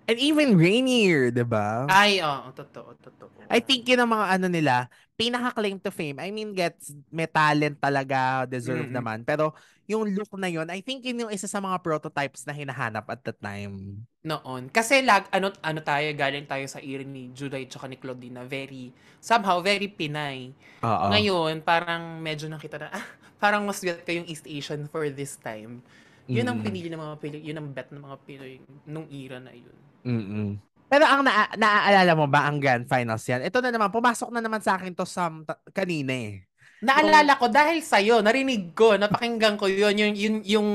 And even rainier, di ba? Ay, oo. Oh, totoo, totoo. I think yun ang mga ano nila, pinaka-claim to fame. I mean, gets, may talent talaga, deserve mm-hmm. naman. Pero yung look na yun, I think yun yung isa sa mga prototypes na hinahanap at that time. Noon. Kasi lag, ano, ano tayo, galing tayo sa era ni Juday tsaka ni Claudina. Very, somehow, very Pinay. Uh-oh. Ngayon, parang medyo nakita na, ah, parang mas weird kayong East Asian for this time. Yun ang mm. pinili ng mga Pinoy, yun ang bet ng mga Pinoy nung era na yun. Mm-mm. Pero ang na- naaalala mo ba ang grand finals yan? Ito na naman, pumasok na naman sa akin to some t- kanina eh. Naalala ko dahil sa iyo, narinig ko, napakinggan ko yun, yung, yung, yung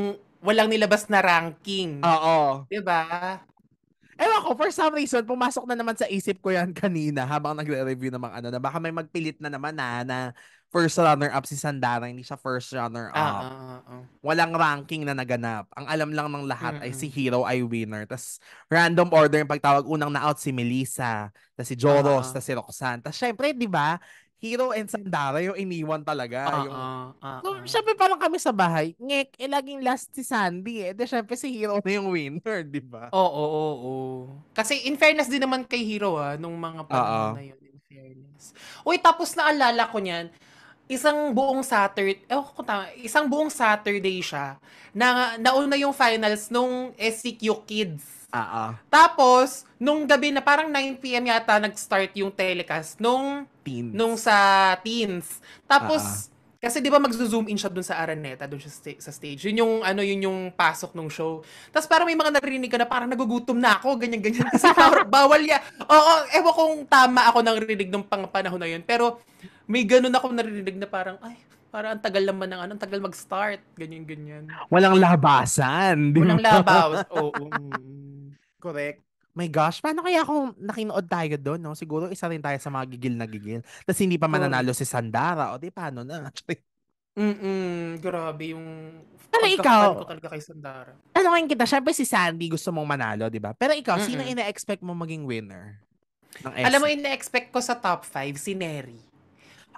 walang nilabas na ranking. Oo. 'Di Diba? Ewan ko, for some reason, pumasok na naman sa isip ko yan kanina habang nagre-review ng mga ano na baka may magpilit na naman na, na first runner-up si Sandana, hindi siya first runner-up. Ah, ah, ah, ah. Walang ranking na naganap. Ang alam lang ng lahat mm-hmm. ay si Hero ay winner. Tapos random order yung pagtawag. Unang na-out si Melissa, tapos si Joros, ah, ah. tapos si Roxanne. Tapos syempre, di ba, Hero and Sandara yung iniwan talaga. Uh, yung... Uh, uh, so, syempre parang kami sa bahay, ngek, eh laging last si Sandy eh. De, syempre si Hero na yung winner, di ba? Oo, oo, oo, oo. Kasi in fairness din naman kay Hero ah, nung mga panahon na yun, in fairness. Uy, tapos naalala ko niyan, isang buong Saturday, eh kung tama, isang buong Saturday siya na nauna yung finals nung SCQ Kids. Ah, ah, Tapos nung gabi na parang 9 PM yata nag-start yung telecast nung Teens. nung sa teens. Tapos uh-huh. Kasi 'di ba magzo-zoom in siya dun sa Araneta, dun siya sta- sa stage. Yun yung ano, yun yung pasok nung show. Tapos parang may mga narinig ka na parang nagugutom na ako, ganyan ganyan kasi bawal ya. Oo, ewan kung tama ako nang rinig nung pang panahon na yun. Pero may ganun ako naririnig na parang, ay, para ang tagal naman ng ano, ang tagal mag-start, ganyan ganyan. Walang labasan. Di Walang labas. Oo. Oh, um, correct. My gosh, paano kaya kung nakinood tayo doon, no? Siguro isa rin tayo sa mga gigil na gigil. Tapos hindi pa mananalo oh. si Sandara. O di paano na? Mm-mm, grabe yung... Pero ikaw... ko talaga kay Sandara. Tanongin kita, syempre si Sandy gusto mong manalo, di ba? Pero ikaw, Mm-mm. sino ina-expect mo maging winner? Ng Alam mo, ina-expect ko sa top 5, si Neri.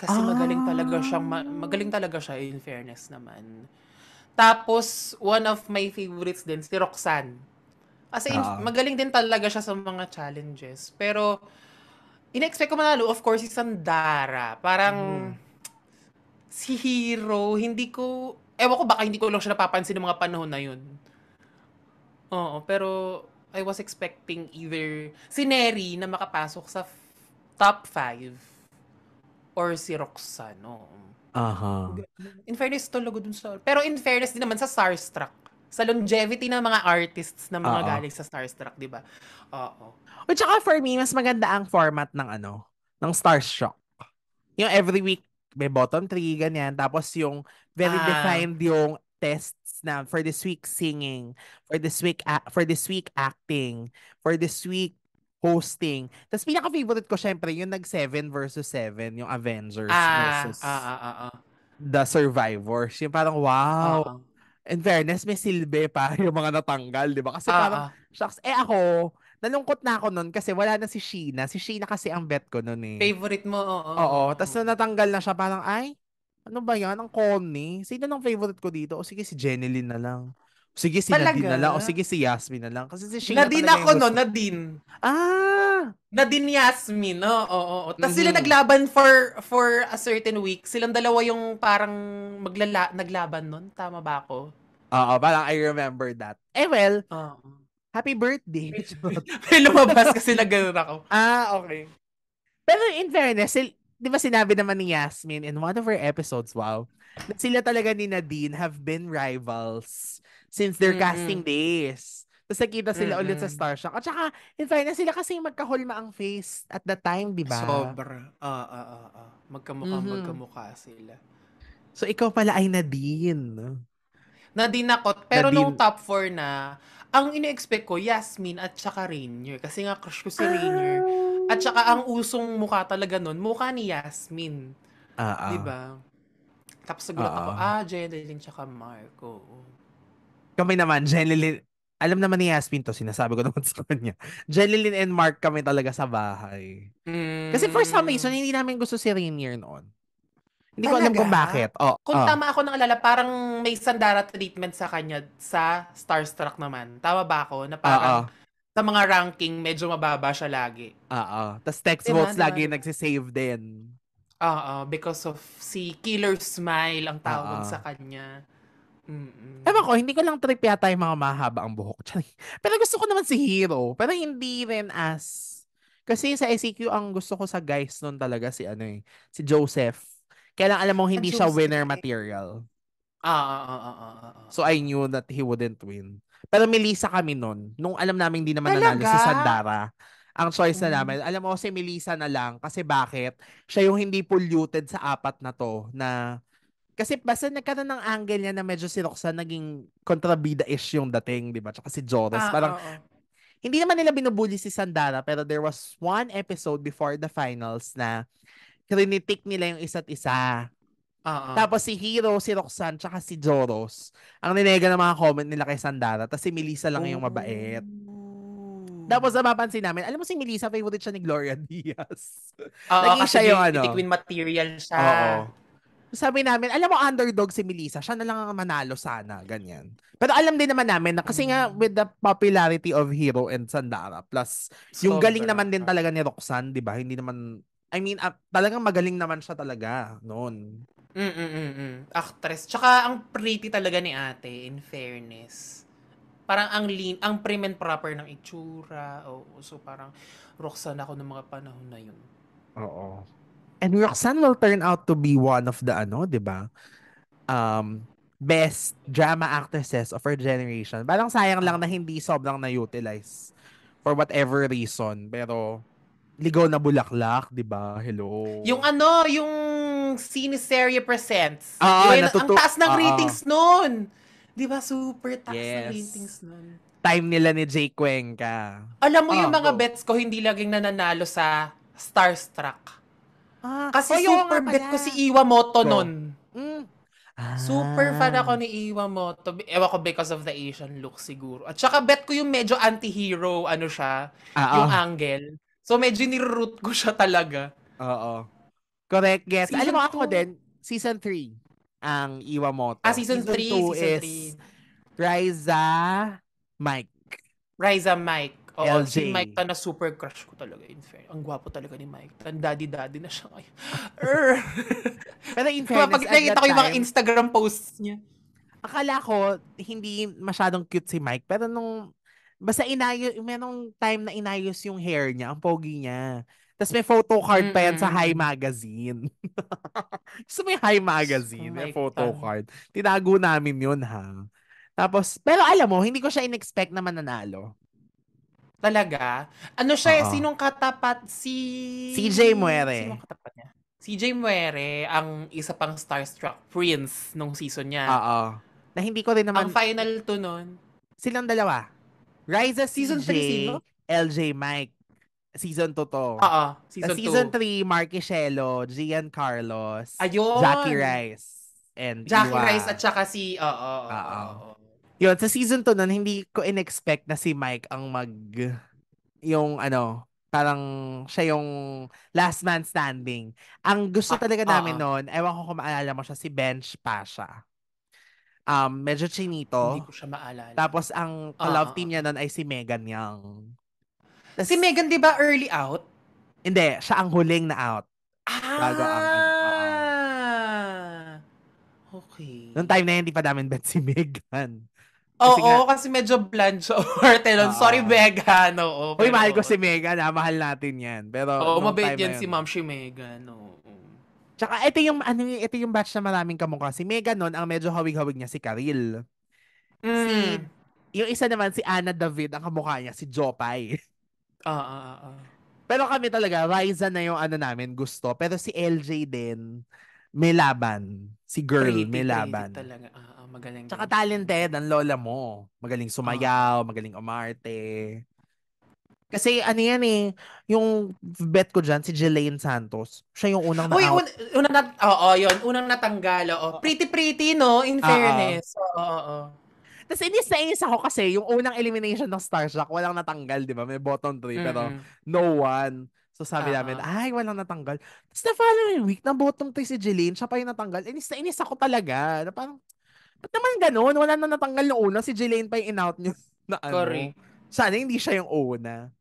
Kasi magaling ah. talaga Ah. siyang magaling talaga siya in fairness naman. Tapos one of my favorites din si Roxanne. As in, Oo. Ah. magaling din talaga siya sa mga challenges. Pero inexpect ko manalo of course si Sandara. Parang Mm. si Hero, hindi ko ewan ko baka hindi ko lang siya napapansin ng mga panahon na yun. Oo, pero I was expecting either si Neri na makapasok sa f- top 5 or si Roxano. Aha. In fairness, talaga dun sa... Pero in fairness din naman sa Starstruck. Sa longevity ng mga artists na mga Uh-oh. galing sa Starstruck, di ba? Oo. At saka for me, mas maganda ang format ng ano, ng Starstruck. Yung every week, may bottom 3, ganyan. Tapos yung very ah. defined yung tests na for this week singing, for this week a- for this week acting, for this week hosting. Tapos pinaka-favorite ko syempre yung nag-7 versus 7, yung Avengers ah, versus ah, ah, ah, ah. The Survivors. Yung parang wow. Ah, ah. In fairness, may silbi pa yung mga natanggal, di ba? Kasi ah, parang, ah. shucks, eh ako, nalungkot na ako nun kasi wala na si Sheena. Si Sheena kasi ang bet ko nun eh. Favorite mo, oo. Oo, oo. tapos na natanggal na siya, parang, ay, ano ba yan? Ang corny. Sino ng favorite ko dito? O sige, si Jenilyn na lang. Sige si Talaga? Nadine na lang. O sige si Yasmin na lang. Kasi si Shane Nadine na ako no, Nadine. Ah! Nadine Yasmin, no? Oo. oo, oo. Tapos mm-hmm. sila naglaban for for a certain week. Silang dalawa yung parang maglala, naglaban nun. Tama ba ako? Oo, parang I remember that. Eh well, uh happy birthday. Lumabas kasi nag ako. Ah, okay. Pero in fairness, di ba sinabi naman ni Yasmin in one of her episodes, wow, na sila talaga ni Nadine have been rivals since their mm-hmm. casting days. Tapos nakita sila mm-hmm. ulit sa Star Shock. At saka, in fairness, sila kasi magkahulma ang face at that time, di ba? Sobra. Ah, ah, ah, ah. Magkamukha, mm-hmm. magkamukha sila. So, ikaw pala ay Nadine. Nadine ako. Pero Nadine. nung top 4 na, ang ine-expect ko, Yasmin at saka Rainier. Kasi nga, crush ko si Rainier. Ah. At saka ang usong mukha talaga nun, mukha ni Yasmin. Ah, ah. Diba? Tapos nagulat ah, ako, ah, ah Jeneline tsaka Marco. Kami naman, Jeneline, alam naman ni Yasmin to, sinasabi ko naman sa kanya. Jeneline and Mark kami talaga sa bahay. Mm. Kasi for some mm. reason, hindi namin gusto si Rainier noon. Hindi Talaga? ko alam kung bakit. Oh, kung oh. tama ako ng alala, parang may sandara treatment sa kanya sa Starstruck naman. Tama ba ako? Na ah, parang, Uh-oh sa mga ranking, medyo mababa siya lagi. Oo. Tapos text diba, votes diba? lagi nagsisave din. Oo, because of si Killer Smile ang tawag Uh-oh. sa kanya. Mm-mm. Ewan ko, hindi ko lang trip yata yung mga mahaba ang buhok. Pero gusto ko naman si Hero. Pero hindi rin as... Kasi sa SEQ, ang gusto ko sa guys noon talaga si ano eh, si Joseph. Kaya lang alam mo, hindi siya winner material. Ah, ah, ah, ah, ah, So I knew that he wouldn't win. Pero Melissa kami nun. Nung alam namin hindi naman Talaga? nanalo si Sandara. Ang choice na hmm. namin, alam mo si Melissa na lang kasi bakit? Siya yung hindi polluted sa apat na to na kasi basta nagkaroon ng angle niya na medyo si Roxanne naging kontrabida-ish yung dating, di ba? Tsaka si Joris. Ah, parang, oo. hindi naman nila binubuli si Sandara pero there was one episode before the finals na krinitik nila yung isa't isa Uh-huh. Tapos si Hero, si Roxanne, tsaka si Joros. Ang ninega ng mga comment nila kay Sandara. Tapos si Melissa lang yung mabait. Oh. Tapos napapansin namin, alam mo si Melissa, favorite siya ni Gloria Diaz. Oo, Naging kasi siya yung ano. Queen material siya. Oo. Sabi namin, alam mo, underdog si Melissa, siya na lang ang manalo sana, ganyan. Pero alam din naman namin na kasi nga mm. with the popularity of Hero and Sandara, plus so, yung galing naman din talaga ni Roxanne, di ba? Hindi naman, I mean, uh, talagang magaling naman siya talaga noon. Mm-mm-mm. Actress. Tsaka ang pretty talaga ni ate, in fairness. Parang ang lean, ang prim and proper ng itsura. Oh, so parang Roxanne ako ng mga panahon na yun. Oo. And Roxanne will turn out to be one of the ano, 'di ba? Um, best drama actresses of her generation. Parang sayang lang na hindi sobrang na-utilize for whatever reason. Pero ligaw na bulaklak, 'di ba? Hello. Yung ano, yung yung Cineserie Presents. Ah, Yun, natutu- ang taas ng uh-oh. ratings noon. Di ba? Super taas yes. ng ratings noon. Time nila ni Jay Cuenca. Alam mo oh, yung mga bets ko, hindi laging nananalo sa Starstruck. Ah, Kasi oh, super bet ko si Iwa Moto noon. Mm. Ah. Super fan ako ni Iwa Moto. Ewan ko because of the Asian look siguro. At saka bet ko yung medyo anti-hero, ano siya, Uh-oh. Ah, yung ah. angle. So medyo niroot ko siya talaga. Oo. Correct, yes. Season Alam mo ako din, season 3 ang Iwamoto. Ah, season 3. Season 2 is Riza Mike. Riza Mike. Oo, oh, LJ. si Mike Tan na super crush ko talaga. In fair, ang gwapo talaga ni Mike Tan. Daddy-daddy na siya ngayon. Pero in fairness, Kapag nakikita ko yung mga Instagram posts niya. Akala ko, hindi masyadong cute si Mike. Pero nung, basta inayo, merong time na inayos yung hair niya, ang pogi niya. Tapos may photo card mm pa yan sa High Magazine. so yung High Magazine, oh may photo God. card. Tinago namin yun ha. Tapos, pero alam mo, hindi ko siya inexpect na mananalo. Talaga? Ano siya, uh-huh. sinong katapat? Si... CJ Muere. Sinong katapat niya? CJ Muere, ang isa pang Starstruck Prince nung season niya. Oo. Na hindi ko rin naman... Ang final to nun. Silang dalawa. Rise of season 3 sino? LJ Mike. Season 2 to. Oo, season 2. Season 3, Marquishello, Gian Carlos, Ayun. Jackie Rice, and Jackie Iwa. Rice at saka si, oo, oo, Yun, sa season 2 nun, hindi ko inexpect na si Mike ang mag, yung ano, parang siya yung last man standing. Ang gusto ah, talaga namin uh, noon, ewan ko kung maalala mo siya, si Bench Pasha. Um, medyo chinito. Hindi ko siya maalala. Tapos ang uh, love team niya noon ay si Megan Young. Tas, si Megan, di ba, early out? Hindi, siya ang huling na out. Ah! Bago ang, ano, ah. Okay. Noong time na yun, hindi pa namin bet si Megan. oo, nga, oo, kasi medyo bland siya. Ortelon. Uh, Sorry, Megan. Oo, pero, Uy, mahal ko si Megan. Ha? Mahal natin yan. Pero, oo, mabait yan si Ma'am si Megan. Oo. Tsaka ito yung ano ito yung batch na maraming kamukha. Si Megan noon ang medyo hawig-hawig niya si Karil. Mm. Si yung isa naman si Ana David ang kamukha niya si Jopay. Ah, ah, ah, ah. Pero kami talaga, Ryza na yung ano namin gusto. Pero si LJ din, may laban. Si girl, pretty, may laban. Pretty talaga. Ah, ah, magaling. Tsaka talented ang lola mo. Magaling ah. sumayaw, uh. magaling umarte. Kasi ano yan eh, yung bet ko dyan, si Jelaine Santos, siya yung unang na Uy, un, unang nat- oo, oh, yun, unang natanggal, oo. Oh. Pretty pretty, no? In fairness. Oo, oo. Tapos inis na inis ako kasi yung unang elimination ng Starshock, walang natanggal, di ba? May bottom 3 mm-hmm. pero no one. So sabi uh-huh. namin, ay, walang natanggal. Tapos na following week, na bottom 3 si Jeline, siya pa yung natanggal. Inis na inis ako talaga. Na parang, ba't naman ganun? Wala na natanggal noong una, si Jeline pa yung in-out nyo. Na ano. Sorry. Sana hindi siya yung una.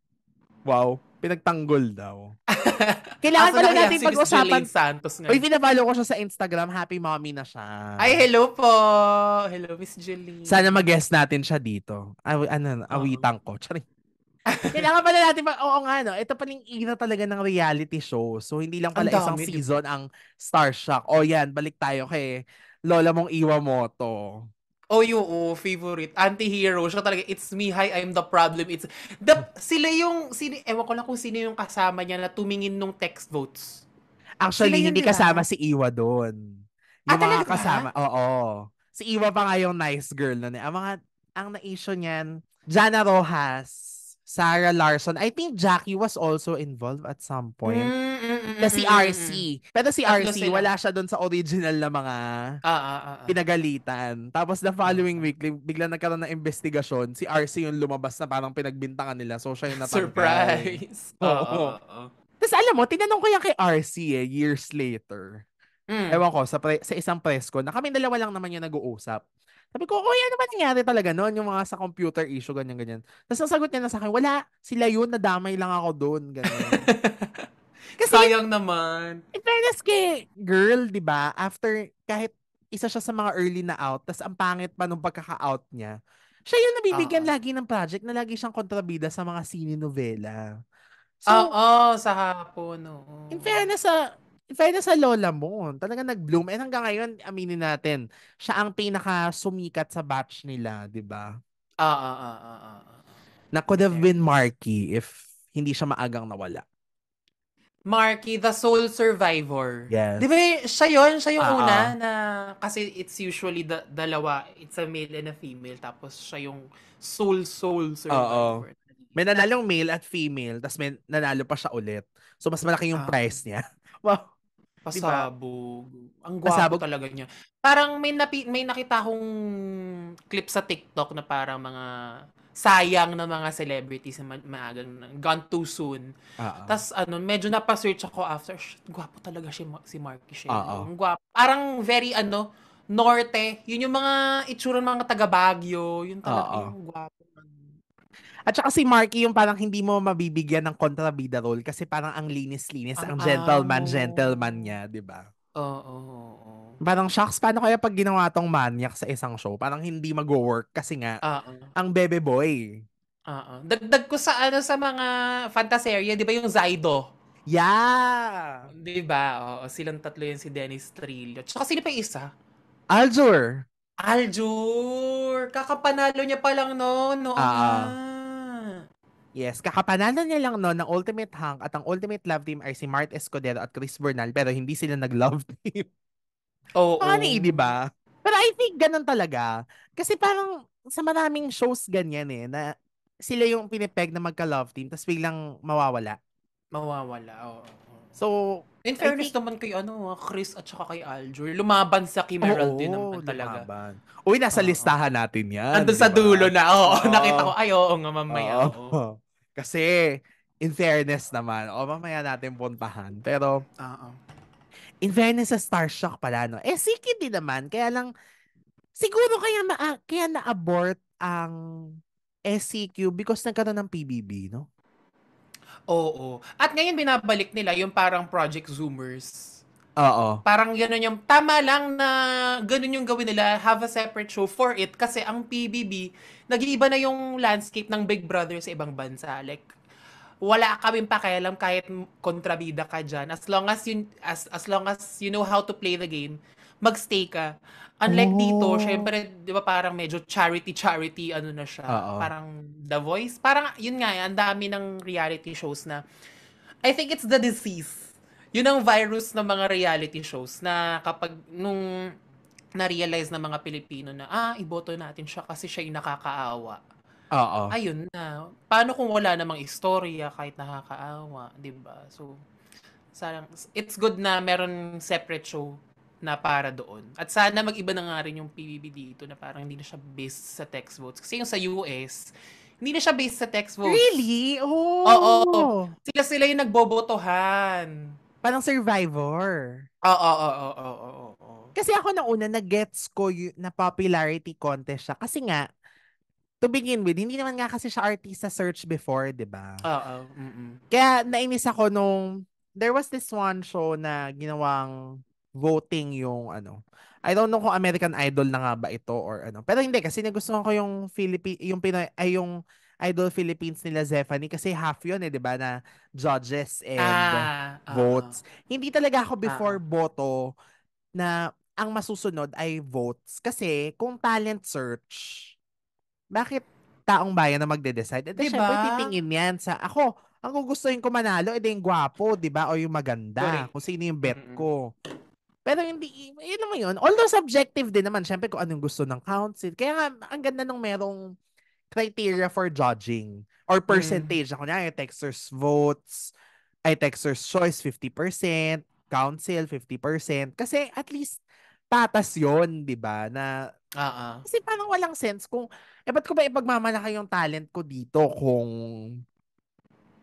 Wow. Pinagtanggol daw. Kailangan pala natin si pag-usapan. Jolene Santos ngayon. Uy, pinabalo ko siya sa Instagram. Happy mommy na siya. Ay, hello po. Hello, Miss Jeline. Sana mag-guest natin siya dito. Aw, ano, awitan ko. Charing. Kailangan pala natin, pag- oo nga, no? ito pala yung era talaga ng reality show. So, hindi lang pala isang season diba? ang Starstruck. O yan, balik tayo kay Lola mong iwa mo to. Oh, OUO oh, favorite anti-hero siya talaga it's me hi I'm the problem it's the sila yung sino ewan ko lang kung sino yung kasama niya na tumingin nung text votes actually hindi diba? kasama si Iwa doon yung ah, mga kasama ba? oo si Iwa pa nga yung nice girl na niya eh. ang mga ang na-issue niyan Jana Rojas Sarah Larson. I think Jackie was also involved at some point. mm mm mm Na si RC. Pero si RC, sila. wala siya doon sa original na mga ah, ah, ah, ah. pinagalitan. Tapos the following mm. week, bigla nagkaroon ng investigasyon. Si RC yung lumabas na parang pinagbintangan nila. So siya yung natangkay. Surprise! Oo. Oh, oh, oh. Tapos alam mo, tinanong ko yan kay RC eh, years later. Mm. Ewan ko, sa, pre- sa isang press ko, na kami dalawa lang naman yung nag-uusap. Sabi ko, kuya, ano ba nangyari talaga noon? Yung mga sa computer issue, ganyan-ganyan. Tapos ang sagot niya na sa akin, wala, sila yun, nadamay lang ako doon. Ganyan. Kasi, Sayang naman. In fairness kay girl, di ba, after kahit isa siya sa mga early na out, tapos ang pangit pa nung pagkaka-out niya, siya yung nabibigyan uh-huh. lagi ng project na lagi siyang kontrabida sa mga sine novela. So, Oo, oh, ah, oh, sa hapon. Oh. In fairness, sa Fair sa lola mo, talaga nag-bloom. And hanggang ngayon, aminin natin, siya ang pinaka-sumikat sa batch nila, di ba? Ah, ah, ah, ah, ah. ah. Na could have been Marky if hindi siya maagang nawala. Marky, the sole survivor. Yes. Di ba siya yun? Siya yung uh-uh. una ah. na, kasi it's usually the dalawa. It's a male and a female. Tapos siya yung sole, sole survivor. Uh-oh. May nanalong male at female. Tapos may nanalo pa siya ulit. So, mas malaki yung uh-oh. price niya. Wow. Pasabog. Diba? Ang gwapo talaga niya. Parang may, napi, may nakita akong clip sa TikTok na parang mga sayang ng mga celebrities na maagang gone too soon. Uh-huh. Ah, ah. Tapos ano, medyo napasearch ako after, gwapo talaga si, Ma- si Marky Shea. Ang ah, gwapo. Parang very ano, norte. Yun yung mga itsura ng mga taga bagyo Yun talaga uh-huh. yung gwapo. At saka si Marky yung parang hindi mo mabibigyan ng kontrabida role kasi parang ang linis-linis, ang gentleman-gentleman niya, di ba? Oo. Oh, oh, oh. Parang shocks, paano kaya pag ginawa tong manyak sa isang show? Parang hindi mag-work kasi nga uh, ang bebe boy. Oo. Dagdag ko sa ano sa mga fantasy area, 'di ba yung Zaido? Yeah. 'Di ba? Oo, silang tatlo yun si Dennis Trillo. Tsaka sino pa isa? Aljur. Aljur. Kakapanalo niya pa lang noon, no. Uh, Yes, kakapanalo niya lang no ng Ultimate Hunk at ang Ultimate Love Team ay si Mart Escudero at Chris Bernal pero hindi sila nag-love team. Oo. Oh, Funny, oh. di ba? Pero I think ganun talaga. Kasi parang sa maraming shows ganyan eh, na sila yung pinipeg na magka-love team tapos biglang mawawala. Mawawala, oo. Oh, So, In fairness think, naman kay ano, ah, Chris at saka kay Aljur, lumaban sa Kimeral din naman talaga. Lumaban. Uy, nasa uh, listahan natin yan. Andun diba? sa dulo na. Oo, oh, nakita ko. Ay, oo nga mamaya. Oh. Kasi, in fairness naman, o oh, mamaya natin puntahan. Pero, uh-oh. in fairness sa Starshock pala, no? Eh, Siki din naman. Kaya lang, siguro kaya, ma- ah, kaya na-abort ang SCQ because nagkaroon ng PBB, no? Oo. At ngayon binabalik nila yung parang Project Zoomers. Oo. Parang gano'n yung, tama lang na gano'n yung gawin nila, have a separate show for it. Kasi ang PBB, nag-iiba na yung landscape ng Big Brother sa ibang bansa. Like, wala kaming pakialam kahit kontrabida ka dyan. As long as you, as, as long as you know how to play the game, magstay ka. Unlike oh. dito, syempre, di ba parang medyo charity-charity, ano na siya. Uh-oh. Parang The Voice. Parang, yun nga, ang dami ng reality shows na, I think it's the disease. Yun ang virus ng mga reality shows na kapag nung na-realize ng mga Pilipino na, ah, iboto natin siya kasi siya'y nakakaawa. Oo. Ayun na. Paano kung wala namang istorya kahit nakakaawa, di ba? So, sarang, it's good na meron separate show na para doon. At sana mag-iba na nga rin yung PBB dito na parang hindi na siya based sa text votes. Kasi yung sa US, hindi na siya based sa text votes. Really? Oh. Oo. oo. Sila sila yung nagbobotohan. Parang survivor. Oo, oo, oo, oo, oo. oo. Kasi ako na una, na-gets ko y- na popularity contest siya. Kasi nga, to begin with, hindi naman nga kasi siya artista search before, di ba? Oo. Kaya nainis ako nung, there was this one show na ginawang voting yung ano. I don't know kung American Idol na nga ba ito or ano. Pero hindi kasi nagustuhan ko yung Philippine yung Pinoy ay yung Idol Philippines nila Zephanie kasi half yun eh, di ba, na judges and ah, votes. Uh, hindi talaga ako ah, before uh, boto na ang masusunod ay votes. Kasi kung talent search, bakit taong bayan na magde-decide? Eh, diba? syempre titingin yan sa, ako, ang gugustuhin ko manalo, edi eh, yung gwapo, di ba? O yung maganda, Sorry. kung sino yung bet ko. Mm-mm. Pero hindi, yun naman yun. Although subjective din naman, syempre kung anong gusto ng council. Kaya nga, ang ganda nung merong criteria for judging or mm. percentage. Mm. Ako na, texters votes, ay texters choice 50%, council 50%. Kasi at least tatas yon di ba? Na, uh-uh. Kasi parang walang sense kung, eh ba't ko ba ipagmamalaki yung talent ko dito kung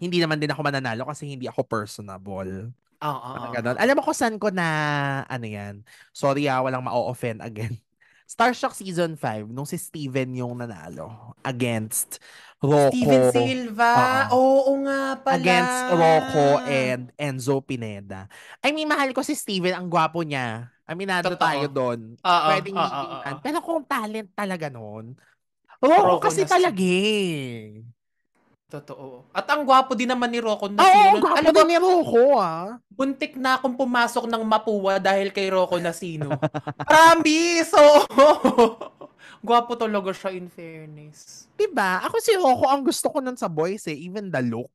hindi naman din ako mananalo kasi hindi ako personable. Oo. Oh, oh, oh. Alam mo kung saan ko na, ano yan, sorry ah, walang ma-offend again. Starshock Season 5, nung si Steven yung nanalo against Rocco. Steven Silva. Uh-uh. Oo nga pala. Against Rocco and Enzo Pineda. I mean, mahal ko si Steven. Ang gwapo niya. Aminado Totoo. tayo doon. Uh-uh. Pwedeng uh-uh. Pero kung talent talaga noon, Rocco, Rocco kasi talaga eh. Totoo. At ang gwapo din naman ni Rocco na ah, Oo, ang gwapo din ni Rocco, ah. Buntik na akong pumasok ng mapuwa dahil kay Rocco na sino. Promise! Oo! gwapo talaga siya in fairness. Diba? Ako si Rocco ang gusto ko nun sa boys eh. Even the look.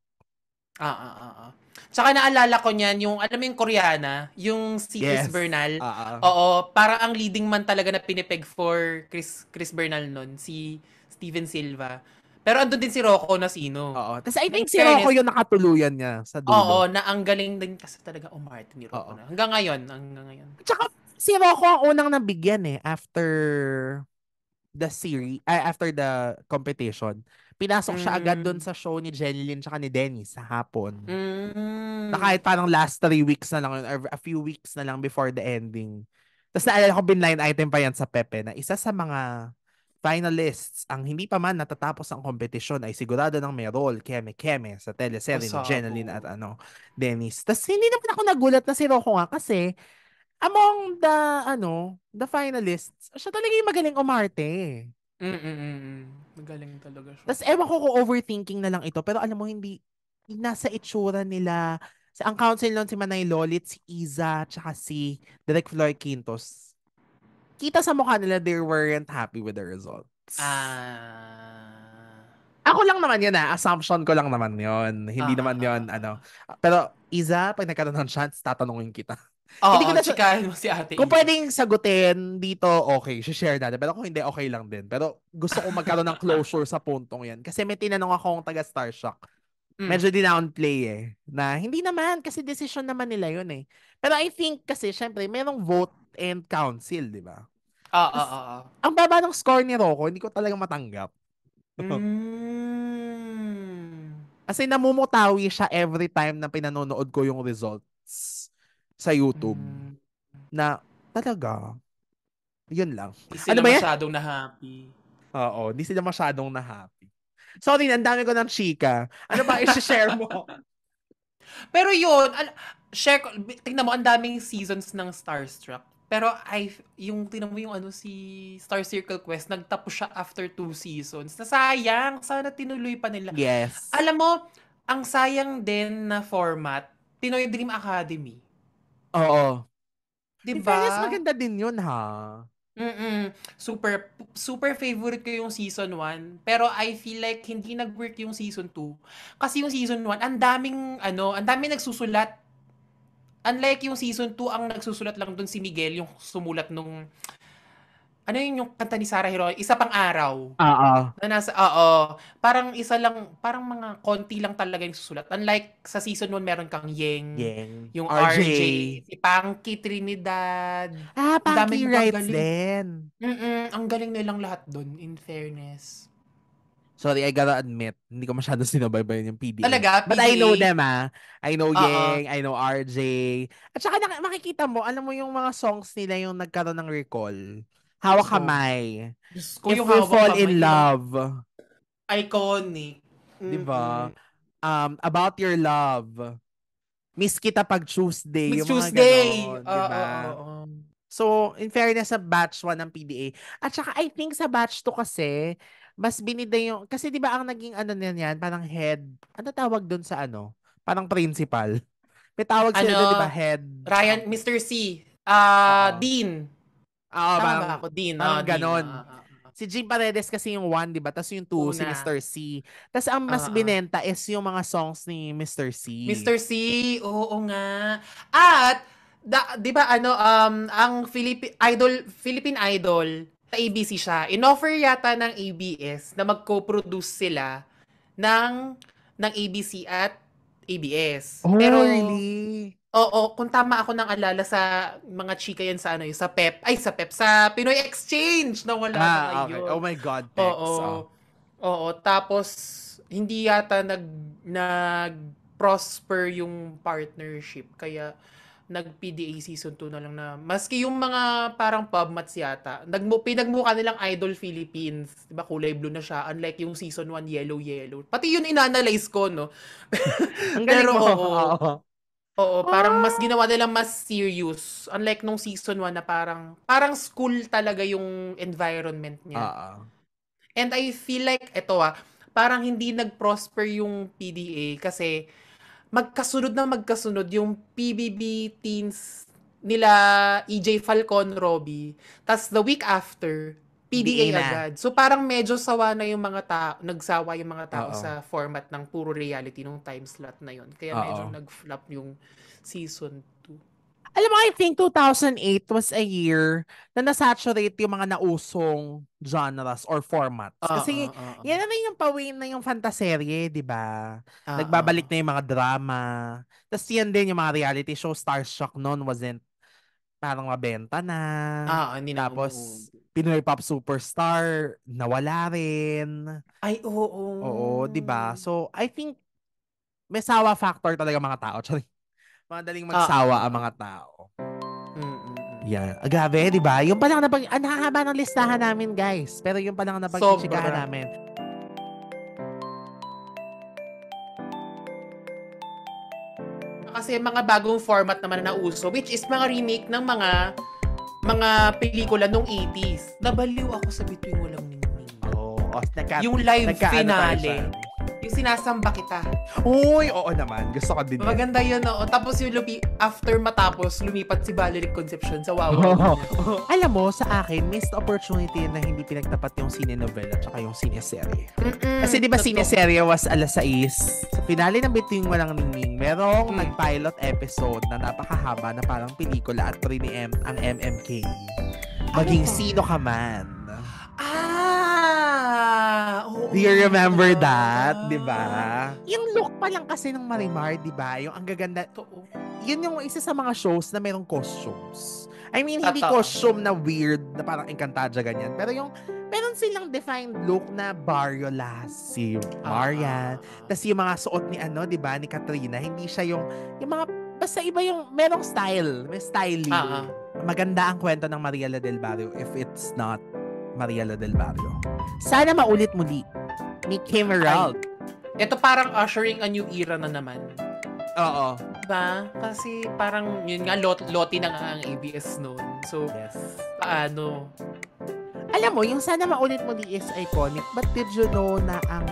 Ah, ah, ah. ah. Tsaka naalala ko niyan, yung, alam mo yung Koreana, yung si yes. Chris Bernal. Uh-uh. Oo, para ang leading man talaga na pinipeg for Chris, Chris Bernal nun, si Steven Silva. Pero andun din si Rocco na sino. Oo. Tapos I think si Rocco yung nakatuluyan niya sa dulo. Oo, na ang galing din kasi talaga umarte ni Rocco Oo. na. Hanggang ngayon, hanggang ngayon. Tsaka si Rocco ang unang nabigyan eh after the series, uh, after the competition. Pinasok mm. siya agad doon mm. sa show ni Jenlyn tsaka ni Dennis sa hapon. Mm. Na kahit parang last three weeks na lang or a few weeks na lang before the ending. Tapos naalala ko, binline item pa yan sa Pepe na isa sa mga finalists ang hindi pa man natatapos ang kompetisyon ay sigurado ng may role Keme Keme sa teleserye ni Jeneline at ano, Dennis. Tapos hindi naman ako nagulat na si Rocco nga kasi among the ano, the finalists, siya talaga yung magaling umarte. Mm-mm. Magaling talaga siya. Tapos ewan ko kung overthinking na lang ito pero alam mo hindi nasa itsura nila. sa Ang council nun si Manay Lolit, si Iza, tsaka si Derek Floyd Quintos nakita sa mukha nila they weren't happy with the results. Ah. Ako lang naman yun ah. Assumption ko lang naman yun. Hindi uh, naman yun, ano. Pero, Iza, pag nagkaroon ng chance, tatanungin kita. Oo, hindi ko na chikahin mo si ate. Kung pwedeng sagutin dito, okay, share natin. Pero kung hindi, okay lang din. Pero gusto ko magkaroon ng closure sa puntong yan. Kasi may tinanong akong taga Starshock. Mm. Medyo dinownplay eh. Na hindi naman, kasi decision naman nila yun eh. Pero I think kasi, syempre, mayroong vote and council, di ba? Ah, ah, ah. Ang baba ng score ni Rocco, hindi ko talaga matanggap. Mm. Kasi namumutawi siya every time na pinanonood ko yung results sa YouTube. Mm. Na talaga, yun lang. Di ano ba yan? masyadong na happy. Oo, hindi sila masyadong na happy. Sorry, ang dami ko ng chika. Ano ba i-share mo? Pero yun, al- share ko, tingnan mo, ang daming seasons ng Starstruck. Pero I, yung tinan mo yung ano si Star Circle Quest, nagtapos siya after two seasons. Nasayang, sana tinuloy pa nila. Yes. Alam mo, ang sayang din na format, Pinoy Dream Academy. Oo. Diba? In maganda din yun, ha? Mm-mm. Super, super favorite ko yung season 1. Pero I feel like hindi nag-work yung season 2. Kasi yung season 1, ang daming, ano, ang daming nagsusulat unlike yung season 2, ang nagsusulat lang doon si Miguel, yung sumulat nung, ano yun yung kanta ni Sarah Hero? Isa pang araw. Oo. Na nasa, oo. Parang isa lang, parang mga konti lang talaga yung susulat. Unlike sa season 1, meron kang Yeng. Yeng. Yung RJ. RJ si Pangki Trinidad. Ah, Pangki Rights din. Mm-mm, ang galing nilang lahat doon, in fairness. Sorry, I gotta admit, hindi ko masyado sinabaybayan yung PDA. Talaga? PDA? But I know them, ah. I know Uh-oh. Yang, I know RJ. At saka makikita mo, alam mo yung mga songs nila yung nagkaroon ng recall. Hawak kamay. Ko, If we fall in love. Iconic. Mm-hmm. Diba? Um, about your love. Miss kita pag Tuesday. Miss yung Tuesday. Mga ganon, uh, diba? uh, uh, uh. So, in fairness sa batch 1 ng PDA. At saka I think sa batch 2 kasi, mas binida yung, kasi di ba ang naging ano na yan, parang head, ano tawag doon sa ano? Parang principal. May tawag ano, di ba, head? Ryan, Mr. C. Uh, ah, Uh-oh. Dean. Oo, Tama parang, ako? Dean. Parang oh, ganon. Uh-oh. Ah, si Jim Paredes kasi yung 1 di ba? Tapos yung 2 si Mr. C. Tapos ang mas uh-uh. binenta is yung mga songs ni Mr. C. Mr. C, oo nga. At, di ba ano, um, ang Philippi- idol, Philippine Idol, sa ABC siya. Inoffer yata ng ABS na mag-co-produce sila ng ng ABC at ABS. Oh, Pero, really? Oo, kung tama ako ng alala sa mga chika yan sa ano yun, sa PEP, ay sa PEP, sa Pinoy Exchange na wala ah, na okay. yun. Oh my God, PEPs. Oo, oh. oo, tapos hindi yata nag, nag prosper yung partnership. Kaya nag-PDA season 2 na lang na maski yung mga parang pub mats yata, nagmo pinagmukha nilang Idol Philippines, 'di ba kulay blue na siya unlike yung season 1 yellow yellow. Pati yun inanalyze ko no. Ang galing Pero, mo. Oo, oo. oo, parang mas ah. ginawa nila mas serious unlike nung season 1 na parang parang school talaga yung environment niya. Uh-uh. And I feel like eto ah, parang hindi nag-prosper yung PDA kasi magkasunod na magkasunod yung PBB teens nila EJ Falcon, Robbie. Tapos the week after, PDA na. agad. So parang medyo sawa na yung mga tao, nagsawa yung mga tao Uh-oh. sa format ng puro reality nung time slot na yon. Kaya medyo Uh-oh. nag-flop yung season alam mo, I think 2008 was a year na nasaturate yung mga nausong genres or formats. Ah, Kasi uh, uh, uh, uh. yan na yung pawin na yung fantaserye, di ba? Uh, Nagbabalik na yung mga drama. Tapos yan din yung mga reality show, Starstruck noon wasn't parang mabenta na. Ah, hindi na. Tapos, Pinoy Pop Superstar, nawala rin. Ay, oo. Oo, oo di ba? So, I think, may sawa factor talaga mga tao. Sorry. Madaling ah. magsawa ah. ang mga tao. Mm-mm. Yan. Yeah. Grabe, di ba? Yung palang napag... Ang ah, haba ng listahan namin, guys. Pero yung palang napag-chikahan namin. Kasi mga bagong format naman na uso which is mga remake ng mga mga pelikula nung 80s. Nabaliw ako sa Between Walang Ningning. Oh, Oh, nagka, yung live nagka, finale. Ano yung sinasamba kita. Uy, oo naman. Gusto ko din. Maganda yun, oo. Tapos yung lupi, after matapos, lumipat si Valerie Conception sa Wow. Oh, Alam mo, sa akin, missed opportunity na hindi pinagtapat yung sine novela at yung sineserye. mm Kasi di ba sineserye was alas 6? Sa finale ng Between Walang Ningning, merong mm. nag-pilot episode na napakahaba na parang pelikula at 3 ni M ang MMK. Ano Maging ano? sino ka man. Do you remember that? Di ba? Yung look pa lang kasi ng Marimar, di ba? Yung ang gaganda. To, yun yung isa sa mga shows na mayroong costumes. I mean, hindi Totoo. costume na weird, na parang Encantaja ganyan. Pero yung meron silang defined look na barrio lassie, ah. Marian. Uh-huh. Tapos yung mga suot ni ano, di ba, ni Katrina, hindi siya yung, yung mga, basta iba yung, merong style, may styling. Uh-huh. Maganda ang kwento ng Mariela del Barrio if it's not Mariela del Barrio. Sana maulit muli ni Kim Rock. Ito parang ushering a new era na naman. Oo. Ba? Diba? Kasi parang, yun nga, lot, loti na nga ang ABS noon. So, yes. paano? Alam mo, yung sana maulit mo di is e iconic, but did you know na ang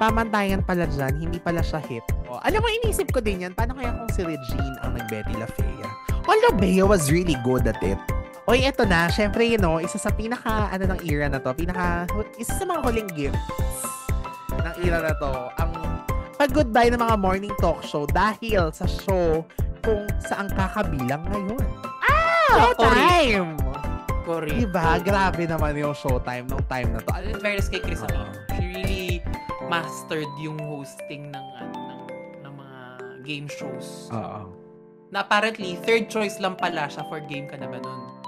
pamantayan pala dyan, hindi pala siya hit. O, alam mo, inisip ko din yan, paano kaya kung si Regine ang nag-Betty La Fea? Although Bea was really good at it. Oy, eto na, syempre, you know, isa sa pinaka, ano ng era na to, pinaka, isa sa mga huling gifts ng era na to, ang pag-goodbye ng mga morning talk show dahil sa show kung saan kakabilang ngayon. Ah! Showtime! Correct. Diba? Grabe naman yung showtime nung time na to. In fairness kay Chris uh-huh. she really mastered yung hosting ng, ah, ng, ng mga game shows. Oo. Uh-huh. Na apparently, third choice lang pala siya for game ka na ba nun?